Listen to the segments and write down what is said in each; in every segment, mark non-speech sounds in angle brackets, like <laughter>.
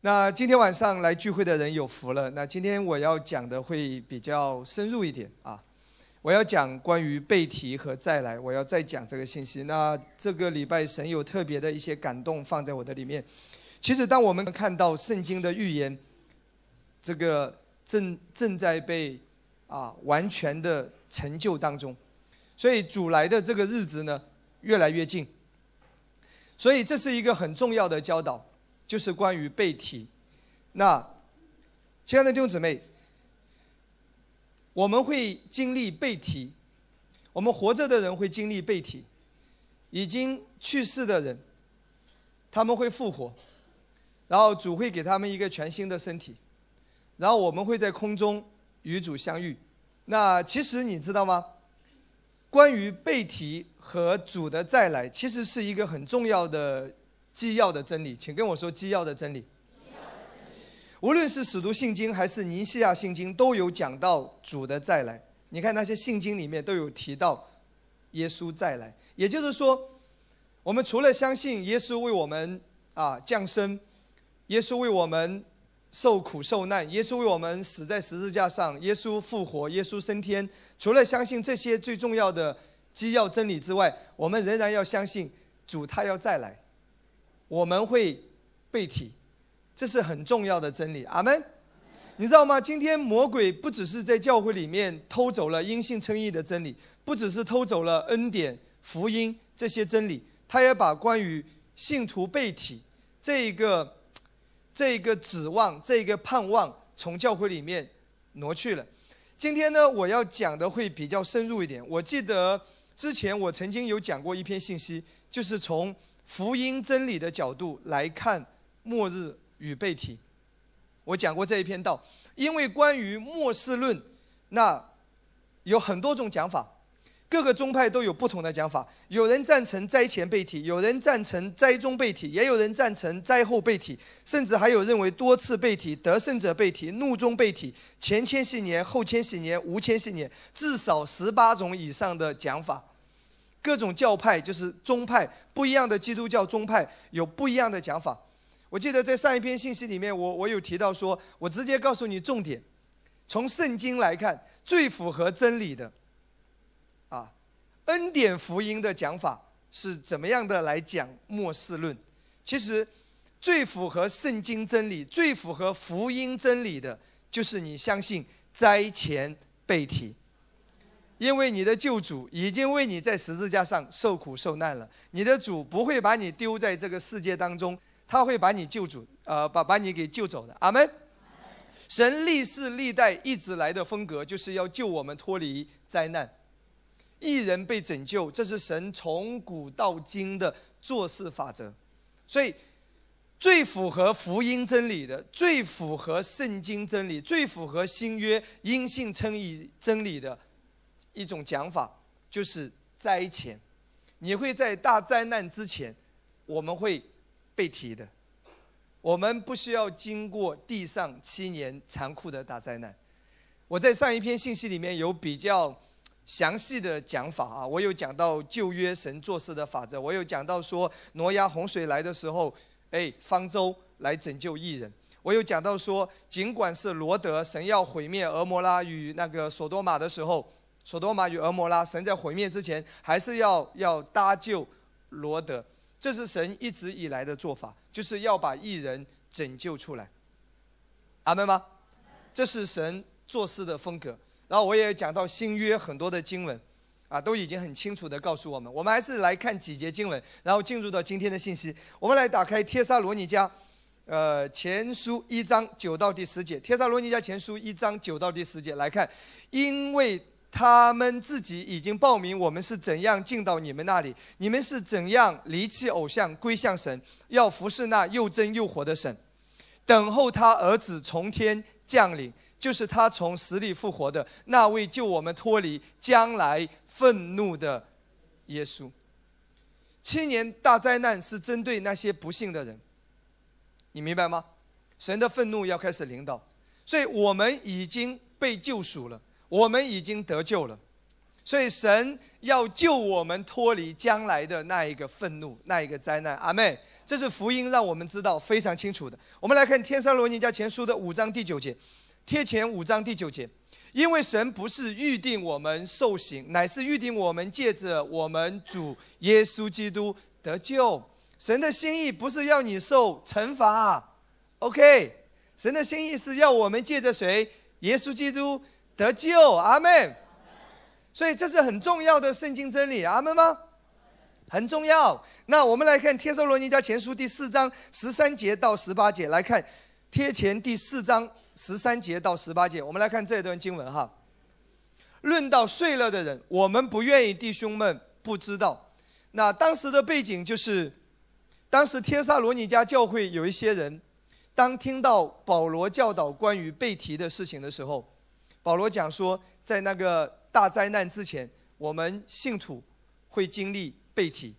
那今天晚上来聚会的人有福了。那今天我要讲的会比较深入一点啊，我要讲关于背题和再来，我要再讲这个信息。那这个礼拜神有特别的一些感动放在我的里面。其实当我们看到圣经的预言，这个。正正在被啊完全的成就当中，所以主来的这个日子呢越来越近，所以这是一个很重要的教导，就是关于被体。那亲爱的弟兄姊妹，我们会经历被体，我们活着的人会经历被体，已经去世的人他们会复活，然后主会给他们一个全新的身体。然后我们会在空中与主相遇。那其实你知道吗？关于被提和主的再来，其实是一个很重要的纪要的真理。请跟我说纪要的真理。无论是使徒信经还是尼西亚信经，都有讲到主的再来。你看那些信经里面都有提到耶稣再来。也就是说，我们除了相信耶稣为我们啊降生，耶稣为我们。受苦受难，耶稣为我们死在十字架上，耶稣复活，耶稣升天。除了相信这些最重要的基要真理之外，我们仍然要相信主他要再来，我们会被体，这是很重要的真理。阿门。你知道吗？今天魔鬼不只是在教会里面偷走了阴性称义的真理，不只是偷走了恩典、福音这些真理，他也把关于信徒被体这一个。这个指望，这个盼望，从教会里面挪去了。今天呢，我要讲的会比较深入一点。我记得之前我曾经有讲过一篇信息，就是从福音真理的角度来看末日与被提。我讲过这一篇道，因为关于末世论，那有很多种讲法。各个宗派都有不同的讲法，有人赞成灾前被体，有人赞成灾中被体，也有人赞成灾后被体，甚至还有认为多次被体、得胜者被体、怒中被体、前千禧年、后千禧年、无千禧年，至少十八种以上的讲法。各种教派就是宗派不一样的基督教宗派有不一样的讲法。我记得在上一篇信息里面，我我有提到说，我直接告诉你重点：从圣经来看，最符合真理的。恩典福音的讲法是怎么样的来讲末世论？其实，最符合圣经真理、最符合福音真理的，就是你相信灾前被体，因为你的救主已经为你在十字架上受苦受难了。你的主不会把你丢在这个世界当中，他会把你救主，呃，把把你给救走的。阿门。神历世历代一直来的风格，就是要救我们脱离灾难。一人被拯救，这是神从古到今的做事法则。所以，最符合福音真理的、最符合圣经真理、最符合新约应信称义真理的一种讲法，就是灾前。你会在大灾难之前，我们会被提的。我们不需要经过地上七年残酷的大灾难。我在上一篇信息里面有比较。详细的讲法啊，我有讲到旧约神做事的法则，我有讲到说挪亚洪水来的时候，哎，方舟来拯救异人，我有讲到说，尽管是罗德神要毁灭俄摩拉与那个索多玛的时候，索多玛与俄摩拉，神在毁灭之前还是要要搭救罗德，这是神一直以来的做法，就是要把异人拯救出来，明白吗？这是神做事的风格。然后我也讲到新约很多的经文，啊，都已经很清楚的告诉我们。我们还是来看几节经文，然后进入到今天的信息。我们来打开《帖撒罗尼迦》，呃，前书一章九到第十节，《帖撒罗尼迦前书》一章九到第十节来看，因为他们自己已经报名，我们是怎样进到你们那里？你们是怎样离弃偶像归向神，要服侍那又真又活的神，等候他儿子从天降临。就是他从死里复活的那位，救我们脱离将来愤怒的耶稣。七年大灾难是针对那些不幸的人，你明白吗？神的愤怒要开始领导，所以我们已经被救赎了，我们已经得救了，所以神要救我们脱离将来的那一个愤怒、那一个灾难。阿妹，这是福音，让我们知道非常清楚的。我们来看《天山罗尼家前书》的五章第九节。贴前五章第九节，因为神不是预定我们受刑，乃是预定我们借着我们主耶稣基督得救。神的心意不是要你受惩罚，OK？神的心意是要我们借着谁？耶稣基督得救，阿门。所以这是很重要的圣经真理，阿门吗？很重要。那我们来看《帖撒罗尼迦前书》第四章十三节到十八节，来看帖前第四章。十三节到十八节，我们来看这段经文哈。论到睡了的人，我们不愿意弟兄们不知道。那当时的背景就是，当时天撒罗尼迦教会有一些人，当听到保罗教导关于被提的事情的时候，保罗讲说，在那个大灾难之前，我们信徒会经历被提，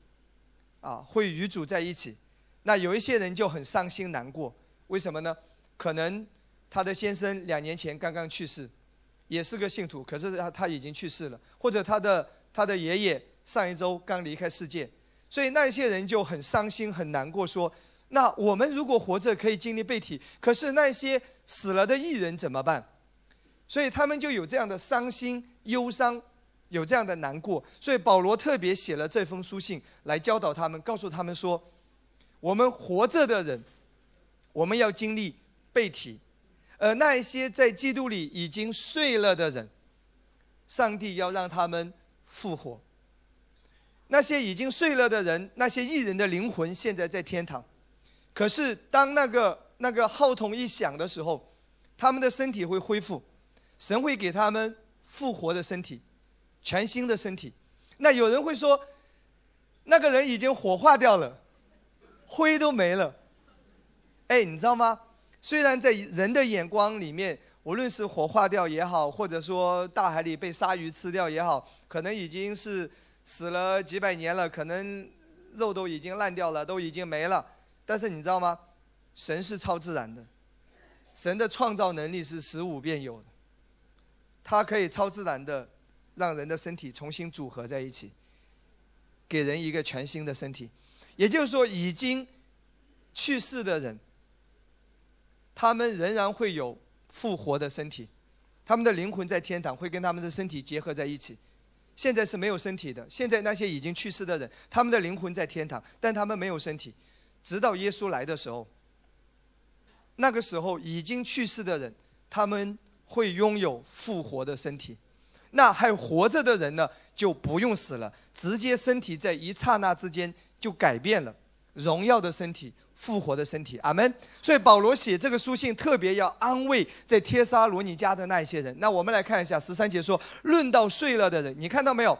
啊，会与主在一起。那有一些人就很伤心难过，为什么呢？可能。他的先生两年前刚刚去世，也是个信徒。可是他他已经去世了，或者他的他的爷爷上一周刚离开世界，所以那些人就很伤心很难过，说：“那我们如果活着可以经历被体，可是那些死了的艺人怎么办？”所以他们就有这样的伤心忧伤，有这样的难过。所以保罗特别写了这封书信来教导他们，告诉他们说：“我们活着的人，我们要经历被体。”而那一些在基督里已经睡了的人，上帝要让他们复活。那些已经睡了的人，那些艺人的灵魂现在在天堂，可是当那个那个号筒一响的时候，他们的身体会恢复，神会给他们复活的身体，全新的身体。那有人会说，那个人已经火化掉了，灰都没了。哎，你知道吗？虽然在人的眼光里面，无论是火化掉也好，或者说大海里被鲨鱼吃掉也好，可能已经是死了几百年了，可能肉都已经烂掉了，都已经没了。但是你知道吗？神是超自然的，神的创造能力是十五变有的，它可以超自然的让人的身体重新组合在一起，给人一个全新的身体。也就是说，已经去世的人。他们仍然会有复活的身体，他们的灵魂在天堂会跟他们的身体结合在一起。现在是没有身体的，现在那些已经去世的人，他们的灵魂在天堂，但他们没有身体。直到耶稣来的时候，那个时候已经去世的人，他们会拥有复活的身体。那还活着的人呢，就不用死了，直接身体在一刹那之间就改变了，荣耀的身体。复活的身体，阿门。所以保罗写这个书信，特别要安慰在帖撒罗尼迦的那一些人。那我们来看一下，十三节说：“论到睡了的人，你看到没有，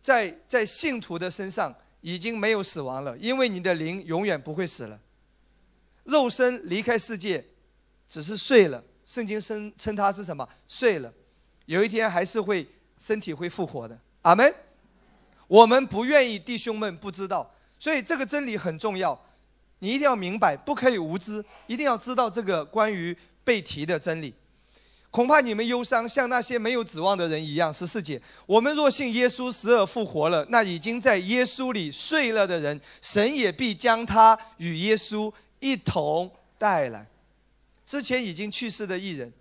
在在信徒的身上已经没有死亡了，因为你的灵永远不会死了。肉身离开世界，只是睡了。圣经声称它是什么睡了，有一天还是会身体会复活的，阿门。我们不愿意弟兄们不知道，所以这个真理很重要。”你一定要明白，不可以无知，一定要知道这个关于被提的真理。恐怕你们忧伤，像那些没有指望的人一样。十四节，我们若信耶稣，死而复活了，那已经在耶稣里睡了的人，神也必将他与耶稣一同带来。之前已经去世的艺人，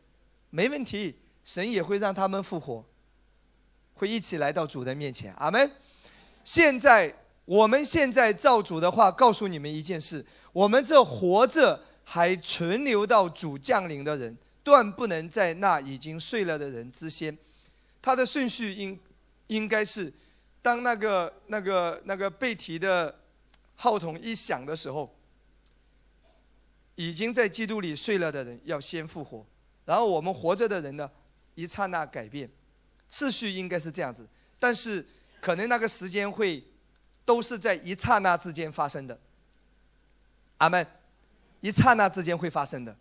没问题，神也会让他们复活，会一起来到主的面前。阿门。现在。我们现在照主的话告诉你们一件事：我们这活着还存留到主降临的人，断不能在那已经睡了的人之先。他的顺序应应该是，当那个那个那个被提的号筒一响的时候，已经在基督里睡了的人要先复活，然后我们活着的人呢，一刹那改变，次序应该是这样子。但是可能那个时间会。都是在一刹那之间发生的，阿门！一刹那之间会发生的。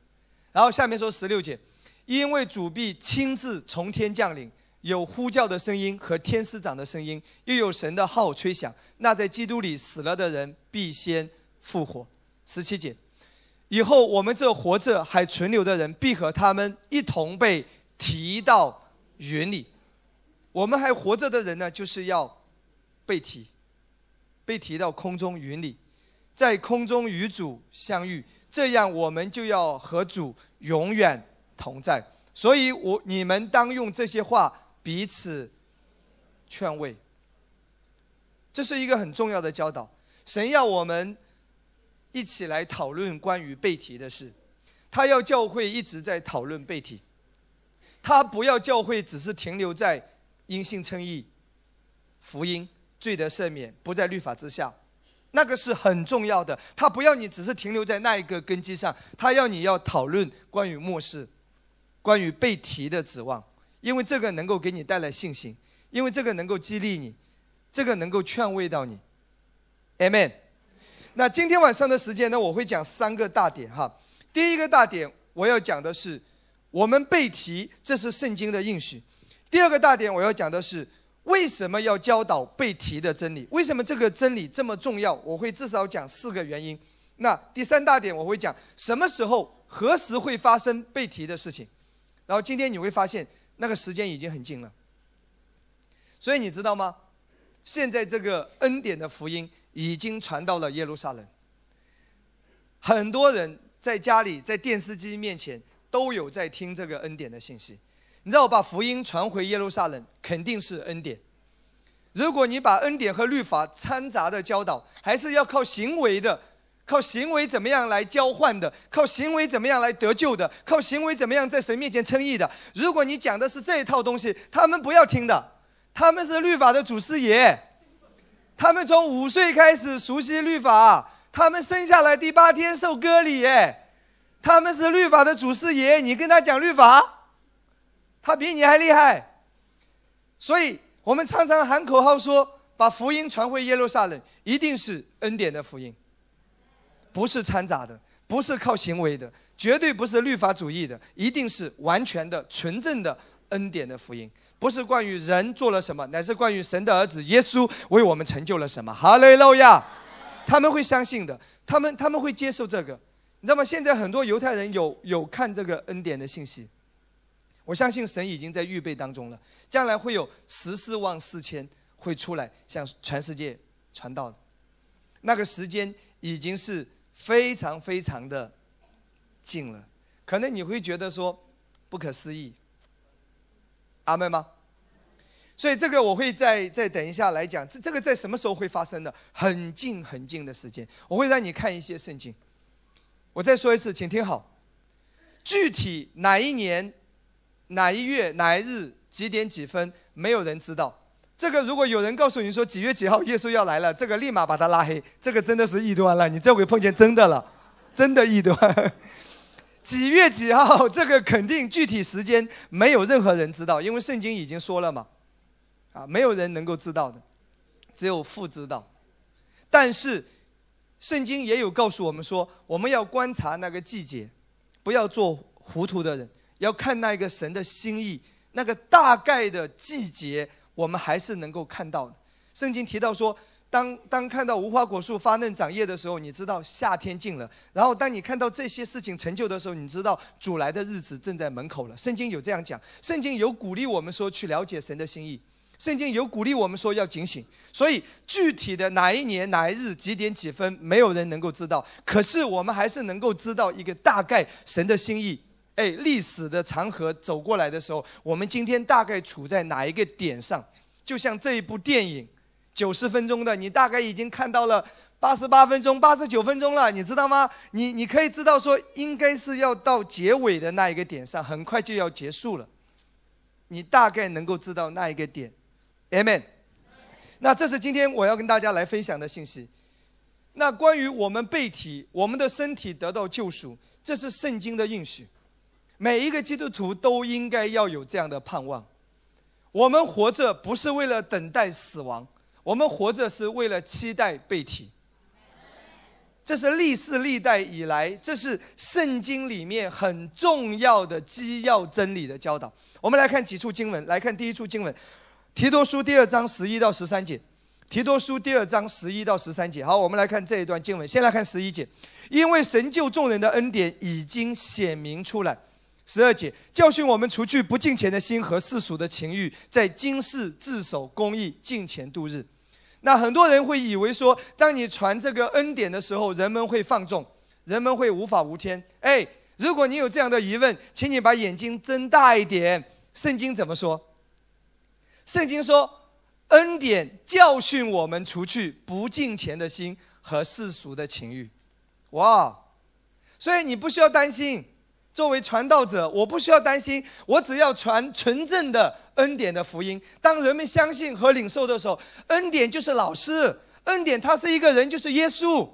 然后下面说十六节，因为主必亲自从天降临，有呼叫的声音和天使长的声音，又有神的号吹响。那在基督里死了的人必先复活。十七节，以后我们这活着还存留的人必和他们一同被提到云里。我们还活着的人呢，就是要被提。被提到空中云里，在空中与主相遇，这样我们就要和主永远同在。所以，我你们当用这些话彼此劝慰。这是一个很重要的教导。神要我们一起来讨论关于被提的事，他要教会一直在讨论被提，他不要教会只是停留在音信称义福音。罪得赦免，不在律法之下，那个是很重要的。他不要你只是停留在那一个根基上，他要你要讨论关于末世，关于被提的指望，因为这个能够给你带来信心，因为这个能够激励你，这个能够劝慰到你。amen。那今天晚上的时间呢，我会讲三个大点哈。第一个大点我要讲的是，我们被提，这是圣经的应许。第二个大点我要讲的是。为什么要教导被提的真理？为什么这个真理这么重要？我会至少讲四个原因。那第三大点我会讲什么时候、何时会发生被提的事情。然后今天你会发现那个时间已经很近了。所以你知道吗？现在这个恩典的福音已经传到了耶路撒冷。很多人在家里在电视机面前都有在听这个恩典的信息。你让我把福音传回耶路撒冷，肯定是恩典。如果你把恩典和律法掺杂的教导，还是要靠行为的，靠行为怎么样来交换的，靠行为怎么样来得救的，靠行为怎么样在神面前称义的。如果你讲的是这一套东西，他们不要听的。他们是律法的祖师爷，他们从五岁开始熟悉律法，他们生下来第八天受割礼，他们是律法的祖师爷。你跟他讲律法。他比你还厉害，所以我们常常喊口号说：“把福音传回耶路撒冷，一定是恩典的福音，不是掺杂的，不是靠行为的，绝对不是律法主义的，一定是完全的、纯正的恩典的福音，不是关于人做了什么，乃是关于神的儿子耶稣为我们成就了什么。”哈雷路亚，他们会相信的，他们他们会接受这个。你知道吗？现在很多犹太人有有看这个恩典的信息。我相信神已经在预备当中了，将来会有十四万四千会出来向全世界传道的，那个时间已经是非常非常的近了。可能你会觉得说不可思议，阿门吗？所以这个我会再再等一下来讲，这这个在什么时候会发生的？很近很近的时间，我会让你看一些圣经。我再说一次，请听好，具体哪一年？哪一月哪一日几点几分？没有人知道。这个如果有人告诉你说几月几号耶稣要来了，这个立马把他拉黑。这个真的是异端了。你这回碰见真的了，真的异端。<laughs> 几月几号？这个肯定具体时间没有任何人知道，因为圣经已经说了嘛，啊，没有人能够知道的，只有父知道。但是，圣经也有告诉我们说，我们要观察那个季节，不要做糊涂的人。要看那个神的心意，那个大概的季节，我们还是能够看到的。圣经提到说，当当看到无花果树发嫩长叶的时候，你知道夏天近了。然后当你看到这些事情成就的时候，你知道主来的日子正在门口了。圣经有这样讲，圣经有鼓励我们说去了解神的心意，圣经有鼓励我们说要警醒。所以具体的哪一年哪一日几点几分，没有人能够知道。可是我们还是能够知道一个大概神的心意。哎，历史的长河走过来的时候，我们今天大概处在哪一个点上？就像这一部电影，九十分钟的，你大概已经看到了八十八分钟、八十九分钟了，你知道吗？你你可以知道说，应该是要到结尾的那一个点上，很快就要结束了。你大概能够知道那一个点。amen。那这是今天我要跟大家来分享的信息。那关于我们被体，我们的身体得到救赎，这是圣经的应许。每一个基督徒都应该要有这样的盼望。我们活着不是为了等待死亡，我们活着是为了期待被提。这是历世历代以来，这是圣经里面很重要的基要真理的教导。我们来看几处经文，来看第一处经文，《提多书》第二章十一到十三节，《提多书》第二章十一到十三节。好，我们来看这一段经文，先来看十一节，因为神救众人的恩典已经显明出来。十二节教训我们，除去不敬钱的心和世俗的情欲，在今世自守公义，敬钱度日。那很多人会以为说，当你传这个恩典的时候，人们会放纵，人们会无法无天。哎，如果你有这样的疑问，请你把眼睛睁大一点。圣经怎么说？圣经说，恩典教训我们，除去不敬钱的心和世俗的情欲。哇，所以你不需要担心。作为传道者，我不需要担心，我只要传纯正的恩典的福音。当人们相信和领受的时候，恩典就是老师。恩典他是一个人，就是耶稣。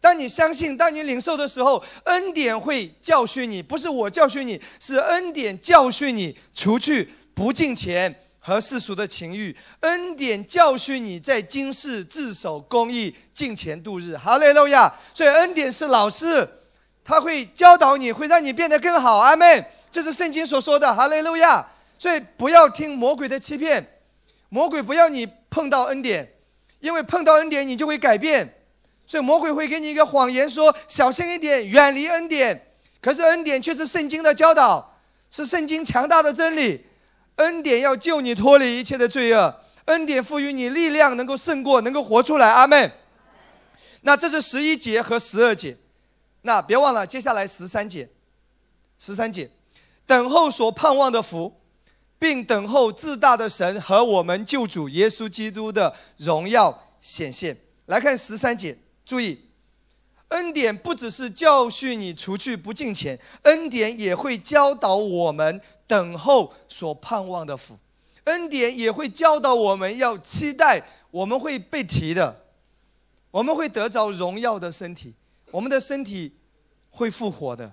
当你相信、当你领受的时候，恩典会教训你，不是我教训你，是恩典教训你，除去不敬钱和世俗的情欲。恩典教训你在今世自守公义，敬钱度日。好嘞，露亚。所以恩典是老师。他会教导你，会让你变得更好。阿门。这是圣经所说的。哈利路亚。所以不要听魔鬼的欺骗，魔鬼不要你碰到恩典，因为碰到恩典你就会改变。所以魔鬼会给你一个谎言，说小心一点，远离恩典。可是恩典却是圣经的教导，是圣经强大的真理。恩典要救你脱离一切的罪恶，恩典赋予你力量，能够胜过，能够活出来。阿门。那这是十一节和十二节。那别忘了，接下来十三节，十三节，等候所盼望的福，并等候自大的神和我们救主耶稣基督的荣耀显现。来看十三节，注意，恩典不只是教训你除去不敬虔，恩典也会教导我们等候所盼望的福，恩典也会教导我们要期待我们会被提的，我们会得着荣耀的身体，我们的身体。会复活的，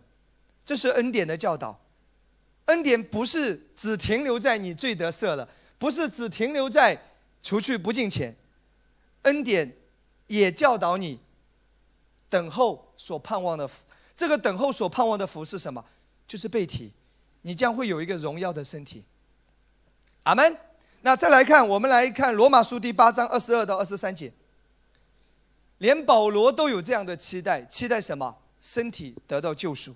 这是恩典的教导。恩典不是只停留在你罪得赦了，不是只停留在除去不敬钱。恩典也教导你等候所盼望的福。这个等候所盼望的福是什么？就是被提，你将会有一个荣耀的身体。阿门。那再来看，我们来看罗马书第八章二十二到二十三节。连保罗都有这样的期待，期待什么？身体得到救赎，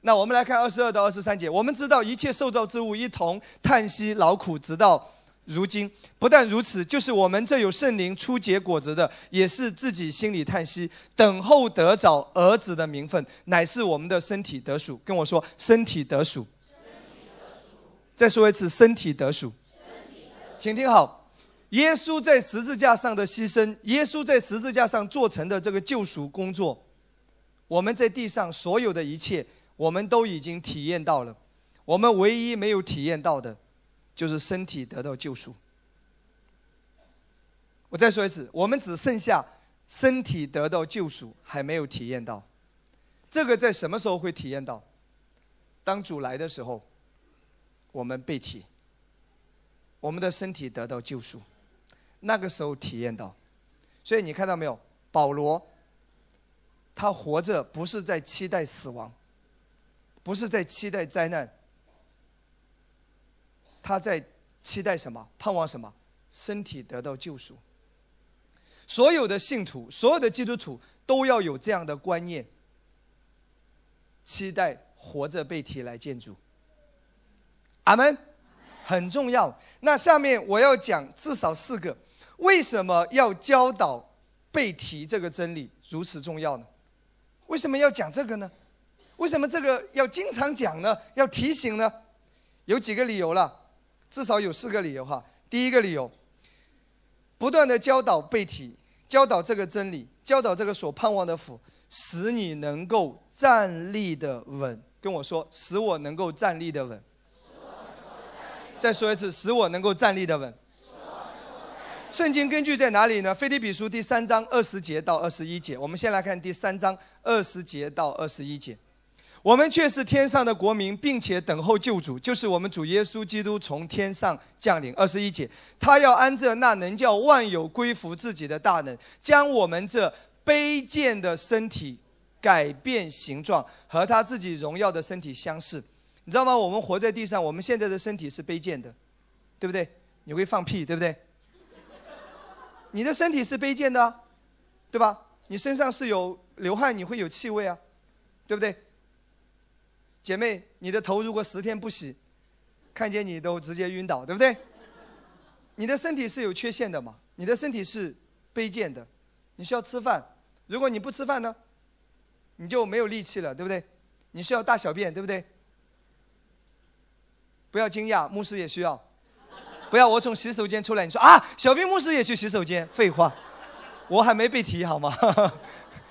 那我们来看二十二到二十三节。我们知道一切受造之物一同叹息劳苦，直到如今。不但如此，就是我们这有圣灵出结果子的，也是自己心里叹息，等候得找儿子的名分，乃是我们的身体得属。跟我说，身体得属。再说一次，身体得属。请听好，耶稣在十字架上的牺牲，耶稣在十字架上做成的这个救赎工作。我们在地上所有的一切，我们都已经体验到了。我们唯一没有体验到的，就是身体得到救赎。我再说一次，我们只剩下身体得到救赎还没有体验到。这个在什么时候会体验到？当主来的时候，我们被体，我们的身体得到救赎，那个时候体验到。所以你看到没有，保罗？他活着不是在期待死亡，不是在期待灾难，他在期待什么？盼望什么？身体得到救赎。所有的信徒，所有的基督徒都要有这样的观念：期待活着被提来建筑。阿门，很重要。那下面我要讲至少四个，为什么要教导被提这个真理如此重要呢？为什么要讲这个呢？为什么这个要经常讲呢？要提醒呢？有几个理由了，至少有四个理由哈。第一个理由，不断的教导背体，教导这个真理，教导这个所盼望的福，使你能够站立的稳。跟我说，使我能够站立的稳。再说一次，使我能够站立的稳。圣经根据在哪里呢？腓立比书第三章二十节到二十一节。我们先来看第三章二十节到二十一节。我们却是天上的国民，并且等候救主，就是我们主耶稣基督从天上降临。二十一节，他要安置那能叫万有归服自己的大能，将我们这卑贱的身体改变形状，和他自己荣耀的身体相似。你知道吗？我们活在地上，我们现在的身体是卑贱的，对不对？你会放屁，对不对？你的身体是卑贱的，对吧？你身上是有流汗，你会有气味啊，对不对？姐妹，你的头如果十天不洗，看见你都直接晕倒，对不对？你的身体是有缺陷的嘛？你的身体是卑贱的，你需要吃饭。如果你不吃饭呢，你就没有力气了，对不对？你需要大小便，对不对？不要惊讶，牧师也需要。不要，我从洗手间出来，你说啊，小兵牧师也去洗手间？废话，我还没被提好吗？<laughs>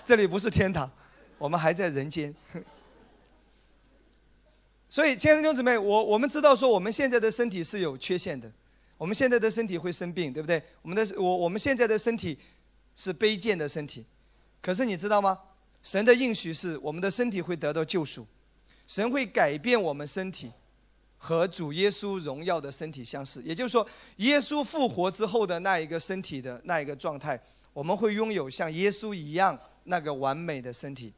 这里不是天堂，我们还在人间。<laughs> 所以，亲爱弟兄姊妹，我我们知道说，我们现在的身体是有缺陷的，我们现在的身体会生病，对不对？我们的我我们现在的身体是卑贱的身体，可是你知道吗？神的应许是我们的身体会得到救赎，神会改变我们身体。和主耶稣荣耀的身体相似，也就是说，耶稣复活之后的那一个身体的那一个状态，我们会拥有像耶稣一样那个完美的身体。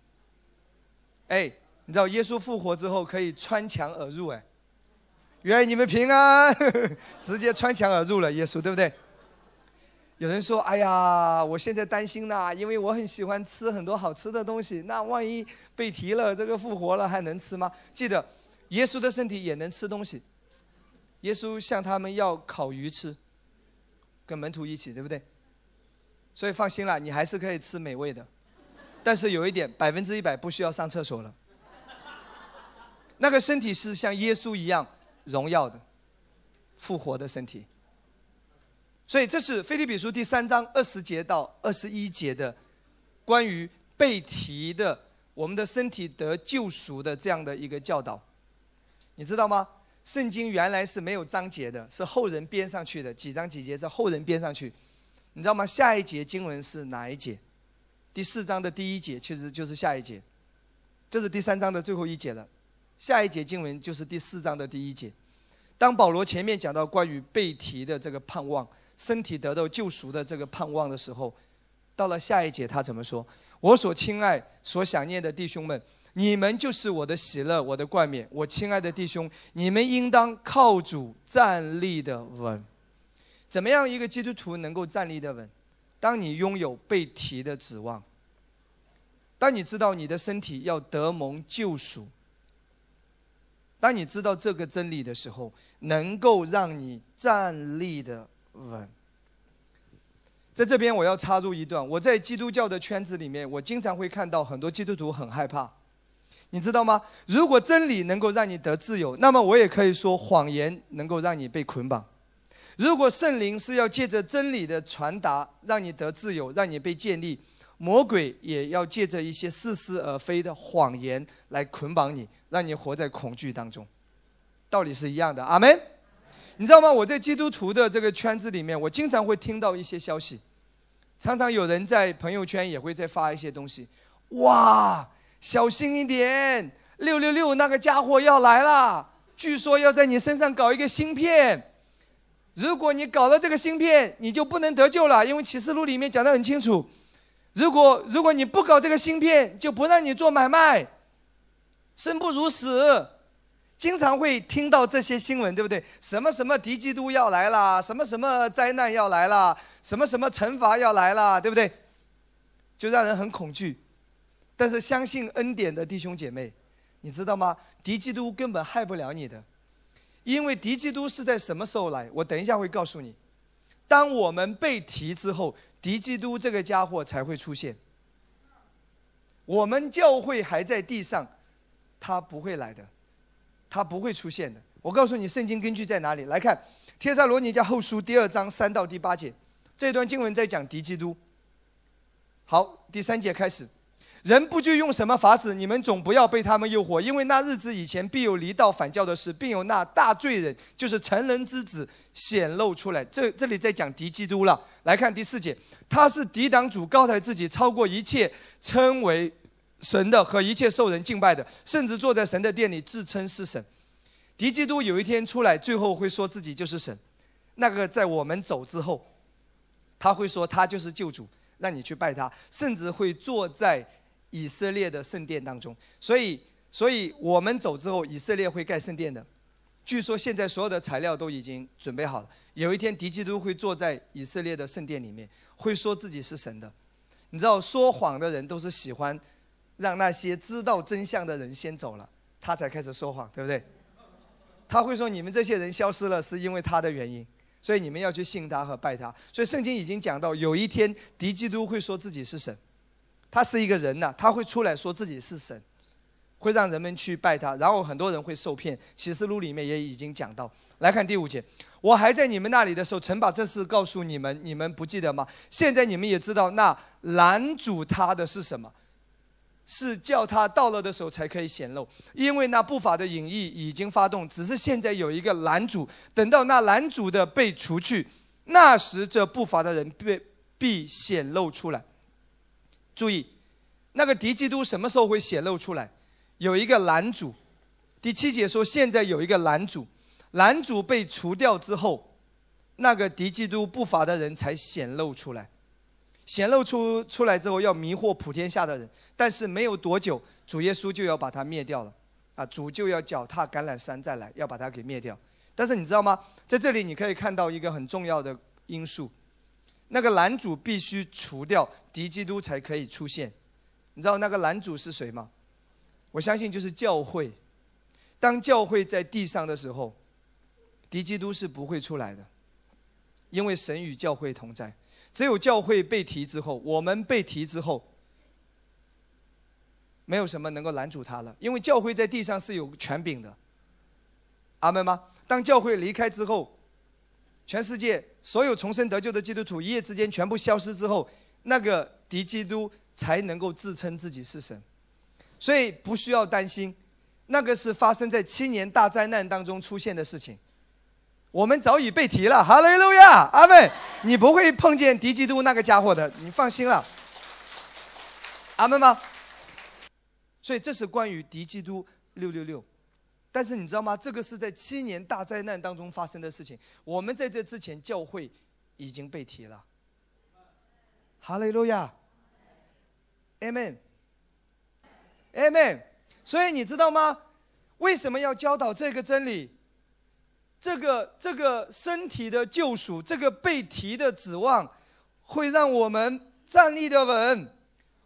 哎，你知道耶稣复活之后可以穿墙而入哎，原来你们平安 <laughs> 直接穿墙而入了耶稣，对不对？有人说，哎呀，我现在担心呐，因为我很喜欢吃很多好吃的东西，那万一被提了，这个复活了还能吃吗？记得。耶稣的身体也能吃东西，耶稣向他们要烤鱼吃，跟门徒一起，对不对？所以放心了，你还是可以吃美味的，但是有一点，百分之一百不需要上厕所了。那个身体是像耶稣一样荣耀的、复活的身体。所以这是《腓立比书》第三章二十节到二十一节的关于被提的、我们的身体得救赎的这样的一个教导。你知道吗？圣经原来是没有章节的，是后人编上去的几章几节是后人编上去。你知道吗？下一节经文是哪一节？第四章的第一节其实就是下一节。这是第三章的最后一节了，下一节经文就是第四章的第一节。当保罗前面讲到关于被提的这个盼望、身体得到救赎的这个盼望的时候，到了下一节他怎么说？我所亲爱、所想念的弟兄们。你们就是我的喜乐，我的冠冕，我亲爱的弟兄，你们应当靠主站立的稳。怎么样一个基督徒能够站立的稳？当你拥有被提的指望，当你知道你的身体要得蒙救赎，当你知道这个真理的时候，能够让你站立的稳。在这边我要插入一段，我在基督教的圈子里面，我经常会看到很多基督徒很害怕。你知道吗？如果真理能够让你得自由，那么我也可以说谎言能够让你被捆绑。如果圣灵是要借着真理的传达让你得自由，让你被建立，魔鬼也要借着一些似是而非的谎言来捆绑你，让你活在恐惧当中，道理是一样的。阿门。你知道吗？我在基督徒的这个圈子里面，我经常会听到一些消息，常常有人在朋友圈也会在发一些东西，哇。小心一点，六六六，那个家伙要来了。据说要在你身上搞一个芯片，如果你搞了这个芯片，你就不能得救了，因为启示录里面讲得很清楚。如果如果你不搞这个芯片，就不让你做买卖，生不如死。经常会听到这些新闻，对不对？什么什么敌基督要来了，什么什么灾难要来了，什么什么惩罚要来了，对不对？就让人很恐惧。但是相信恩典的弟兄姐妹，你知道吗？敌基督根本害不了你的，因为敌基督是在什么时候来？我等一下会告诉你。当我们被提之后，敌基督这个家伙才会出现。我们教会还在地上，他不会来的，他不会出现的。我告诉你，圣经根据在哪里？来看《帖撒罗尼迦后书》第二章三到第八节，这段经文在讲敌基督。好，第三节开始。人不就用什么法子？你们总不要被他们诱惑，因为那日子以前必有离道反教的事，并有那大罪人，就是成人之子显露出来。这这里在讲敌基督了。来看第四节，他是抵挡主高抬自己，超过一切称为神的和一切受人敬拜的，甚至坐在神的殿里自称是神。敌基督有一天出来，最后会说自己就是神。那个在我们走之后，他会说他就是救主，让你去拜他，甚至会坐在。以色列的圣殿当中，所以，所以我们走之后，以色列会盖圣殿的。据说现在所有的材料都已经准备好了。有一天，敌基督会坐在以色列的圣殿里面，会说自己是神的。你知道，说谎的人都是喜欢让那些知道真相的人先走了，他才开始说谎，对不对？他会说你们这些人消失了，是因为他的原因，所以你们要去信他和拜他。所以圣经已经讲到，有一天敌基督会说自己是神。他是一个人呐，他会出来说自己是神，会让人们去拜他，然后很多人会受骗。启示录里面也已经讲到，来看第五节：我还在你们那里的时候，曾把这事告诉你们，你们不记得吗？现在你们也知道。那拦阻他的是什么？是叫他到了的时候才可以显露，因为那不法的隐意已经发动，只是现在有一个拦阻。等到那拦阻的被除去，那时这不法的人必必显露出来。注意，那个敌基督什么时候会显露出来？有一个拦阻。第七节说，现在有一个拦阻，拦阻被除掉之后，那个敌基督不法的人才显露出来。显露出出来之后，要迷惑普天下的人，但是没有多久，主耶稣就要把他灭掉了。啊，主就要脚踏橄榄山再来，要把他给灭掉。但是你知道吗？在这里你可以看到一个很重要的因素。那个男主必须除掉敌基督才可以出现，你知道那个男主是谁吗？我相信就是教会。当教会在地上的时候，敌基督是不会出来的，因为神与教会同在。只有教会被提之后，我们被提之后，没有什么能够拦阻他了，因为教会在地上是有权柄的。阿门吗？当教会离开之后。全世界所有重生得救的基督徒一夜之间全部消失之后，那个敌基督才能够自称自己是神，所以不需要担心，那个是发生在七年大灾难当中出现的事情，我们早已被提了，哈利路亚，阿门。你不会碰见敌基督那个家伙的，你放心了，阿门吗？所以这是关于敌基督六六六。但是你知道吗？这个是在七年大灾难当中发生的事情。我们在这之前，教会已经被提了。哈利路亚。a m e n 所以你知道吗？为什么要教导这个真理？这个这个身体的救赎，这个被提的指望，会让我们站立的稳。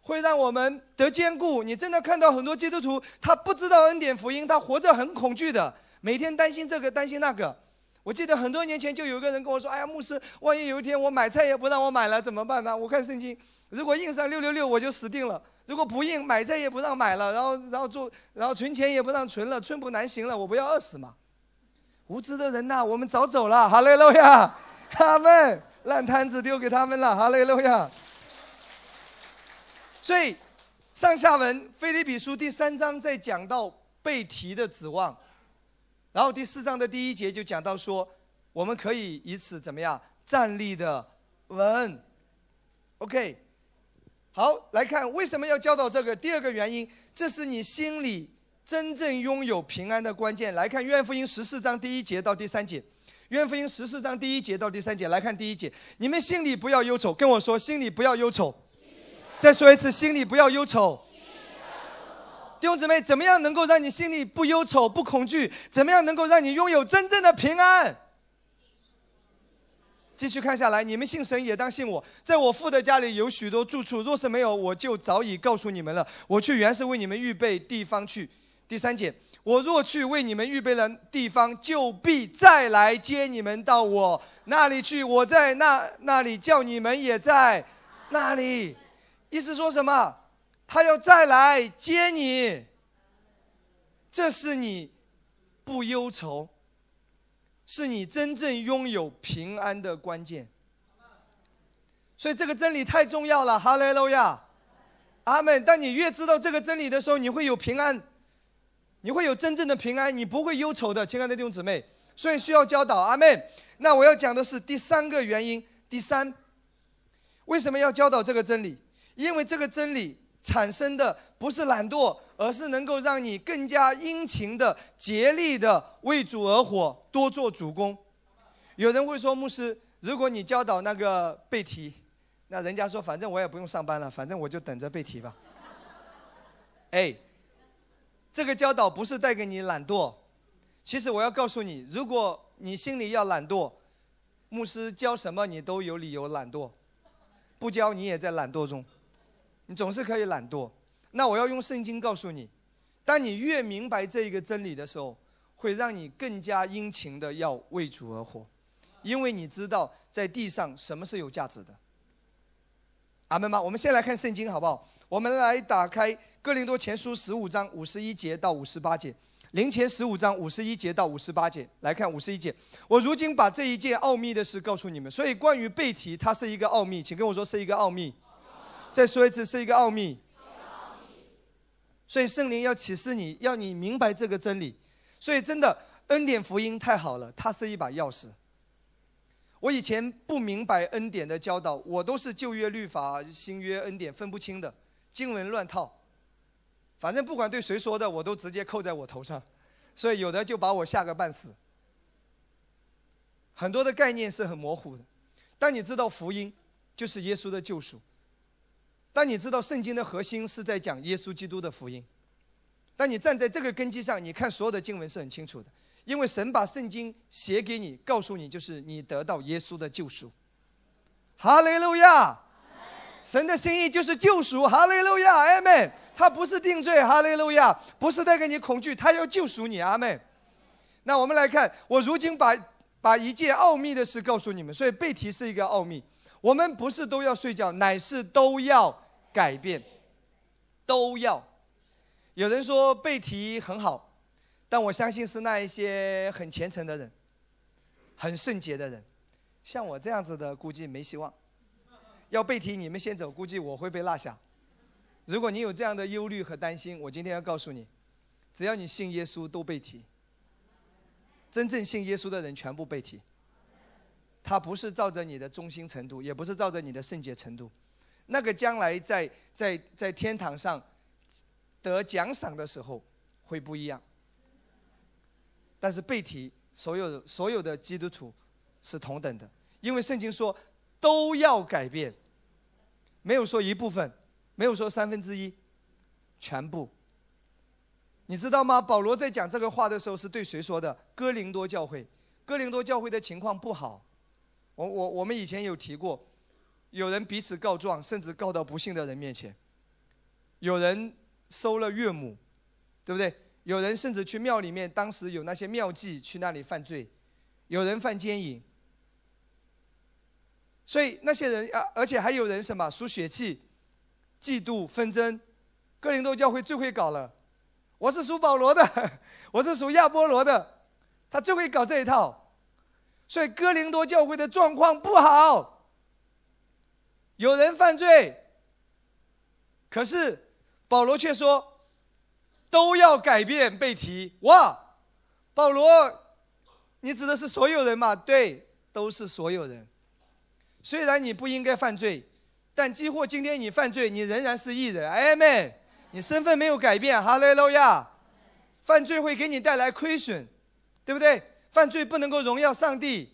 会让我们得坚固。你真的看到很多基督徒，他不知道恩典福音，他活着很恐惧的，每天担心这个担心那个。我记得很多年前就有一个人跟我说：“哎呀，牧师，万一有一天我买菜也不让我买了，怎么办呢？”我看圣经，如果印上六六六，我就死定了；如果不印，买菜也不让买了，然后然后做，然后存钱也不让存了，寸步难行了，我不要饿死吗？无知的人呐，我们早走了。好嘞，路亚，他们烂摊子丢给他们了。好嘞，路亚。所以，上下文《菲利比书》第三章在讲到被提的指望，然后第四章的第一节就讲到说，我们可以以此怎么样站立的稳。OK，好，来看为什么要教导这个。第二个原因，这是你心里真正拥有平安的关键。来看《约福音》十四章第一节到第三节，《约福音》十四章第一节到第三节。来看第一节，你们心里不要忧愁，跟我说，心里不要忧愁。再说一次，心里不要忧愁。弟兄姊妹，怎么样能够让你心里不忧愁、不恐惧？怎么样能够让你拥有真正的平安？继续看下来，你们信神也当信我。在我父的家里有许多住处，若是没有，我就早已告诉你们了。我去原是为你们预备地方去。第三节，我若去为你们预备了地方，就必再来接你们到我那里去。我在那那里叫你们也在那里。意思说什么？他要再来接你。这是你不忧愁，是你真正拥有平安的关键。所以这个真理太重要了，哈雷路亚，阿门。当你越知道这个真理的时候，你会有平安，你会有真正的平安，你不会忧愁的，亲爱的弟兄姊妹。所以需要教导阿妹。那我要讲的是第三个原因，第三，为什么要教导这个真理？因为这个真理产生的不是懒惰，而是能够让你更加殷勤的、竭力的为主而活，多做主公。有人会说牧师，如果你教导那个背题，那人家说反正我也不用上班了，反正我就等着背题吧。<laughs> 哎，这个教导不是带给你懒惰。其实我要告诉你，如果你心里要懒惰，牧师教什么你都有理由懒惰，不教你也在懒惰中。你总是可以懒惰，那我要用圣经告诉你：当你越明白这一个真理的时候，会让你更加殷勤的要为主而活，因为你知道在地上什么是有价值的。阿门吗？我们先来看圣经好不好？我们来打开哥林多前书十五章五十一节到五十八节，灵前十五章五十一节到五十八节来看五十一节。我如今把这一件奥秘的事告诉你们，所以关于背题，它是一个奥秘，请跟我说是一个奥秘。再说一次，是一个奥秘。所以圣灵要启示你，要你明白这个真理。所以真的，恩典福音太好了，它是一把钥匙。我以前不明白恩典的教导，我都是旧约律法、新约恩典分不清的经文乱套。反正不管对谁说的，我都直接扣在我头上，所以有的就把我吓个半死。很多的概念是很模糊的，但你知道福音就是耶稣的救赎。当你知道圣经的核心是在讲耶稣基督的福音，当你站在这个根基上，你看所有的经文是很清楚的。因为神把圣经写给你，告诉你就是你得到耶稣的救赎。哈利路亚！神的心意就是救赎。哈利路亚！阿门。他不是定罪。哈利路亚！不是带给你恐惧，他要救赎你。阿门。那我们来看，我如今把把一件奥秘的事告诉你们，所以背题是一个奥秘。我们不是都要睡觉，乃是都要。改变都要。有人说背题很好，但我相信是那一些很虔诚的人，很圣洁的人，像我这样子的估计没希望。要背题，你们先走，估计我会被落下。如果你有这样的忧虑和担心，我今天要告诉你，只要你信耶稣，都背题。真正信耶稣的人全部背题。他不是照着你的忠心程度，也不是照着你的圣洁程度。那个将来在在在天堂上得奖赏的时候会不一样，但是被提所有所有的基督徒是同等的，因为圣经说都要改变，没有说一部分，没有说三分之一，全部。你知道吗？保罗在讲这个话的时候是对谁说的？哥林多教会，哥林多教会的情况不好，我我我们以前有提过。有人彼此告状，甚至告到不幸的人面前。有人收了岳母，对不对？有人甚至去庙里面，当时有那些庙妓去那里犯罪。有人犯奸淫，所以那些人啊，而且还有人什么属血气、嫉妒、纷争。哥林多教会最会搞了。我是属保罗的，<laughs> 我是属亚波罗的，他最会搞这一套。所以哥林多教会的状况不好。有人犯罪，可是保罗却说：“都要改变被提。”哇，保罗，你指的是所有人嘛？对，都是所有人。虽然你不应该犯罪，但几乎今天你犯罪，你仍然是艺人。Amen，你身份没有改变。哈雷路亚。犯罪会给你带来亏损，对不对？犯罪不能够荣耀上帝，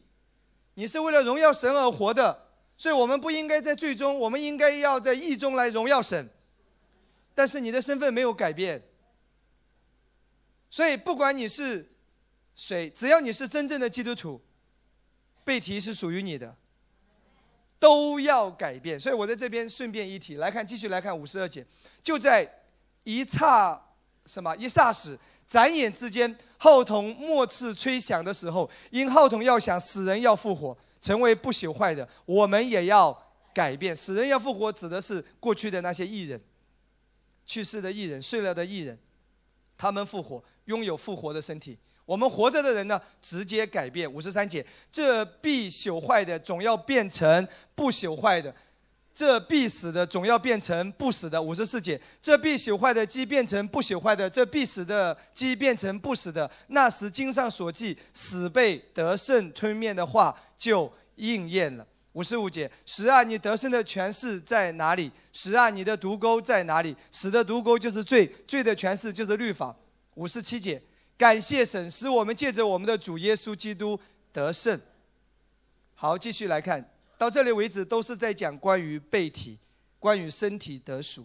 你是为了荣耀神而活的。所以我们不应该在最终，我们应该要在意中来荣耀神。但是你的身份没有改变。所以不管你是谁，只要你是真正的基督徒，被提是属于你的，都要改变。所以我在这边顺便一提，来看继续来看五十二节，就在一刹什么一霎时，眨眼之间，号筒末次吹响的时候，因号筒要响，死人要复活。成为不朽坏的，我们也要改变。死人要复活，指的是过去的那些艺人，去世的艺人、睡了的艺人，他们复活，拥有复活的身体。我们活着的人呢，直接改变。五十三节，这必朽坏的总要变成不朽坏的，这必死的总要变成不死的。五十四节，这必朽坏的即变成不朽坏的，这必死的即变成不死的，那时经上所记死被得胜吞灭的话。就应验了。五十五节，十二，你得胜的权势在哪里？十二，你的毒钩在哪里？死的毒钩就是罪，罪的权势就是律法。五十七节，感谢神，使我们借着我们的主耶稣基督得胜。好，继续来看，到这里为止都是在讲关于背体，关于身体得赎。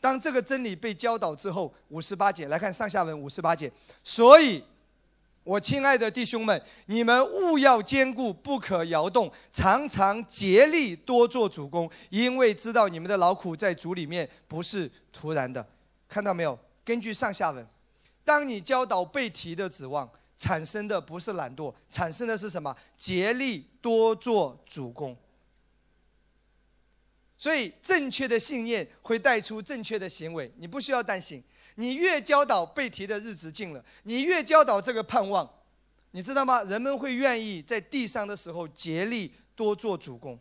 当这个真理被教导之后，五十八节，来看上下文五十八节。所以。我亲爱的弟兄们，你们务要坚固，不可摇动，常常竭力多做主公，因为知道你们的劳苦在主里面不是徒然的。看到没有？根据上下文，当你教导被提的指望，产生的不是懒惰，产生的是什么？竭力多做主公。所以，正确的信念会带出正确的行为，你不需要担心。你越教导被提的日子近了，你越教导这个盼望，你知道吗？人们会愿意在地上的时候竭力多做主公。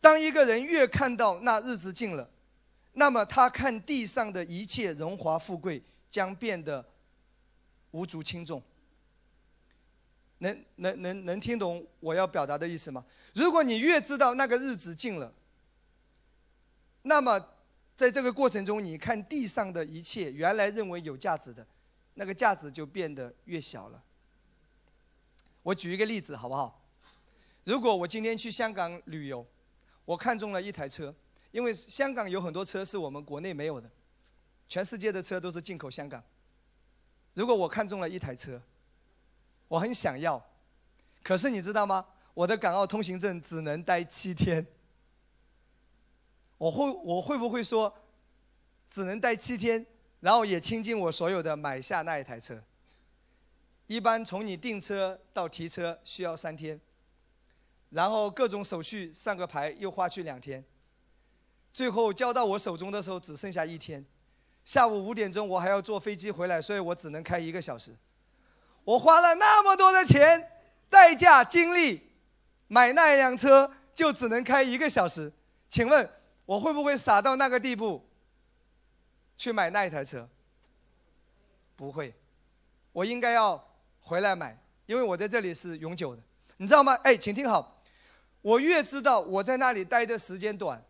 当一个人越看到那日子近了，那么他看地上的一切荣华富贵将变得无足轻重。能能能能听懂我要表达的意思吗？如果你越知道那个日子近了，那么。在这个过程中，你看地上的一切，原来认为有价值的，那个价值就变得越小了。我举一个例子好不好？如果我今天去香港旅游，我看中了一台车，因为香港有很多车是我们国内没有的，全世界的车都是进口香港。如果我看中了一台车，我很想要，可是你知道吗？我的港澳通行证只能待七天。我会我会不会说，只能待七天，然后也倾尽我所有的买下那一台车。一般从你订车到提车需要三天，然后各种手续上个牌又花去两天，最后交到我手中的时候只剩下一天。下午五点钟我还要坐飞机回来，所以我只能开一个小时。我花了那么多的钱、代价、精力买那一辆车，就只能开一个小时。请问？我会不会傻到那个地步？去买那一台车？不会，我应该要回来买，因为我在这里是永久的，你知道吗？哎，请听好，我越知道我在那里待的时间短，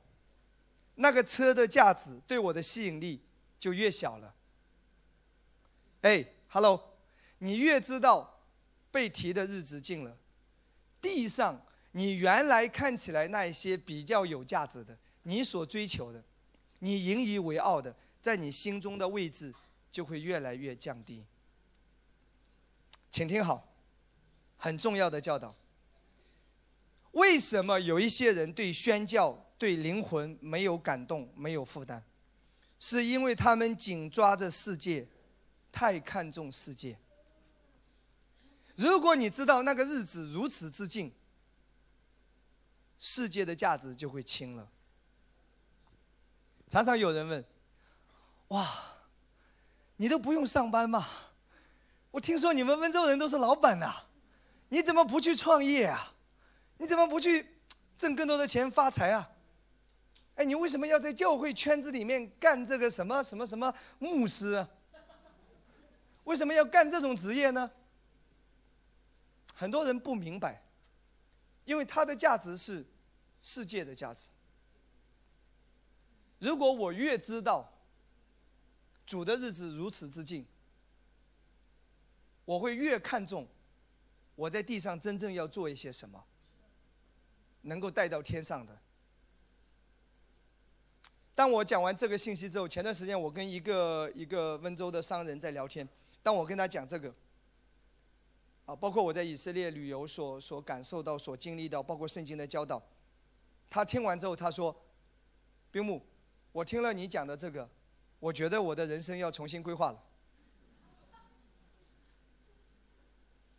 那个车的价值对我的吸引力就越小了。哎，Hello，你越知道被提的日子近了，地上你原来看起来那一些比较有价值的。你所追求的，你引以为傲的，在你心中的位置就会越来越降低。请听好，很重要的教导。为什么有一些人对宣教、对灵魂没有感动、没有负担？是因为他们紧抓着世界，太看重世界。如果你知道那个日子如此之近，世界的价值就会轻了。常常有人问：“哇，你都不用上班吗？我听说你们温州人都是老板呐，你怎么不去创业啊？你怎么不去挣更多的钱发财啊？哎，你为什么要在教会圈子里面干这个什么什么什么牧师？为什么要干这种职业呢？”很多人不明白，因为他的价值是世界的价值。如果我越知道主的日子如此之近，我会越看重我在地上真正要做一些什么，能够带到天上的。当我讲完这个信息之后，前段时间我跟一个一个温州的商人在聊天，当我跟他讲这个，啊，包括我在以色列旅游所所感受到、所经历到，包括圣经的教导，他听完之后他说：“冰木。”我听了你讲的这个，我觉得我的人生要重新规划了。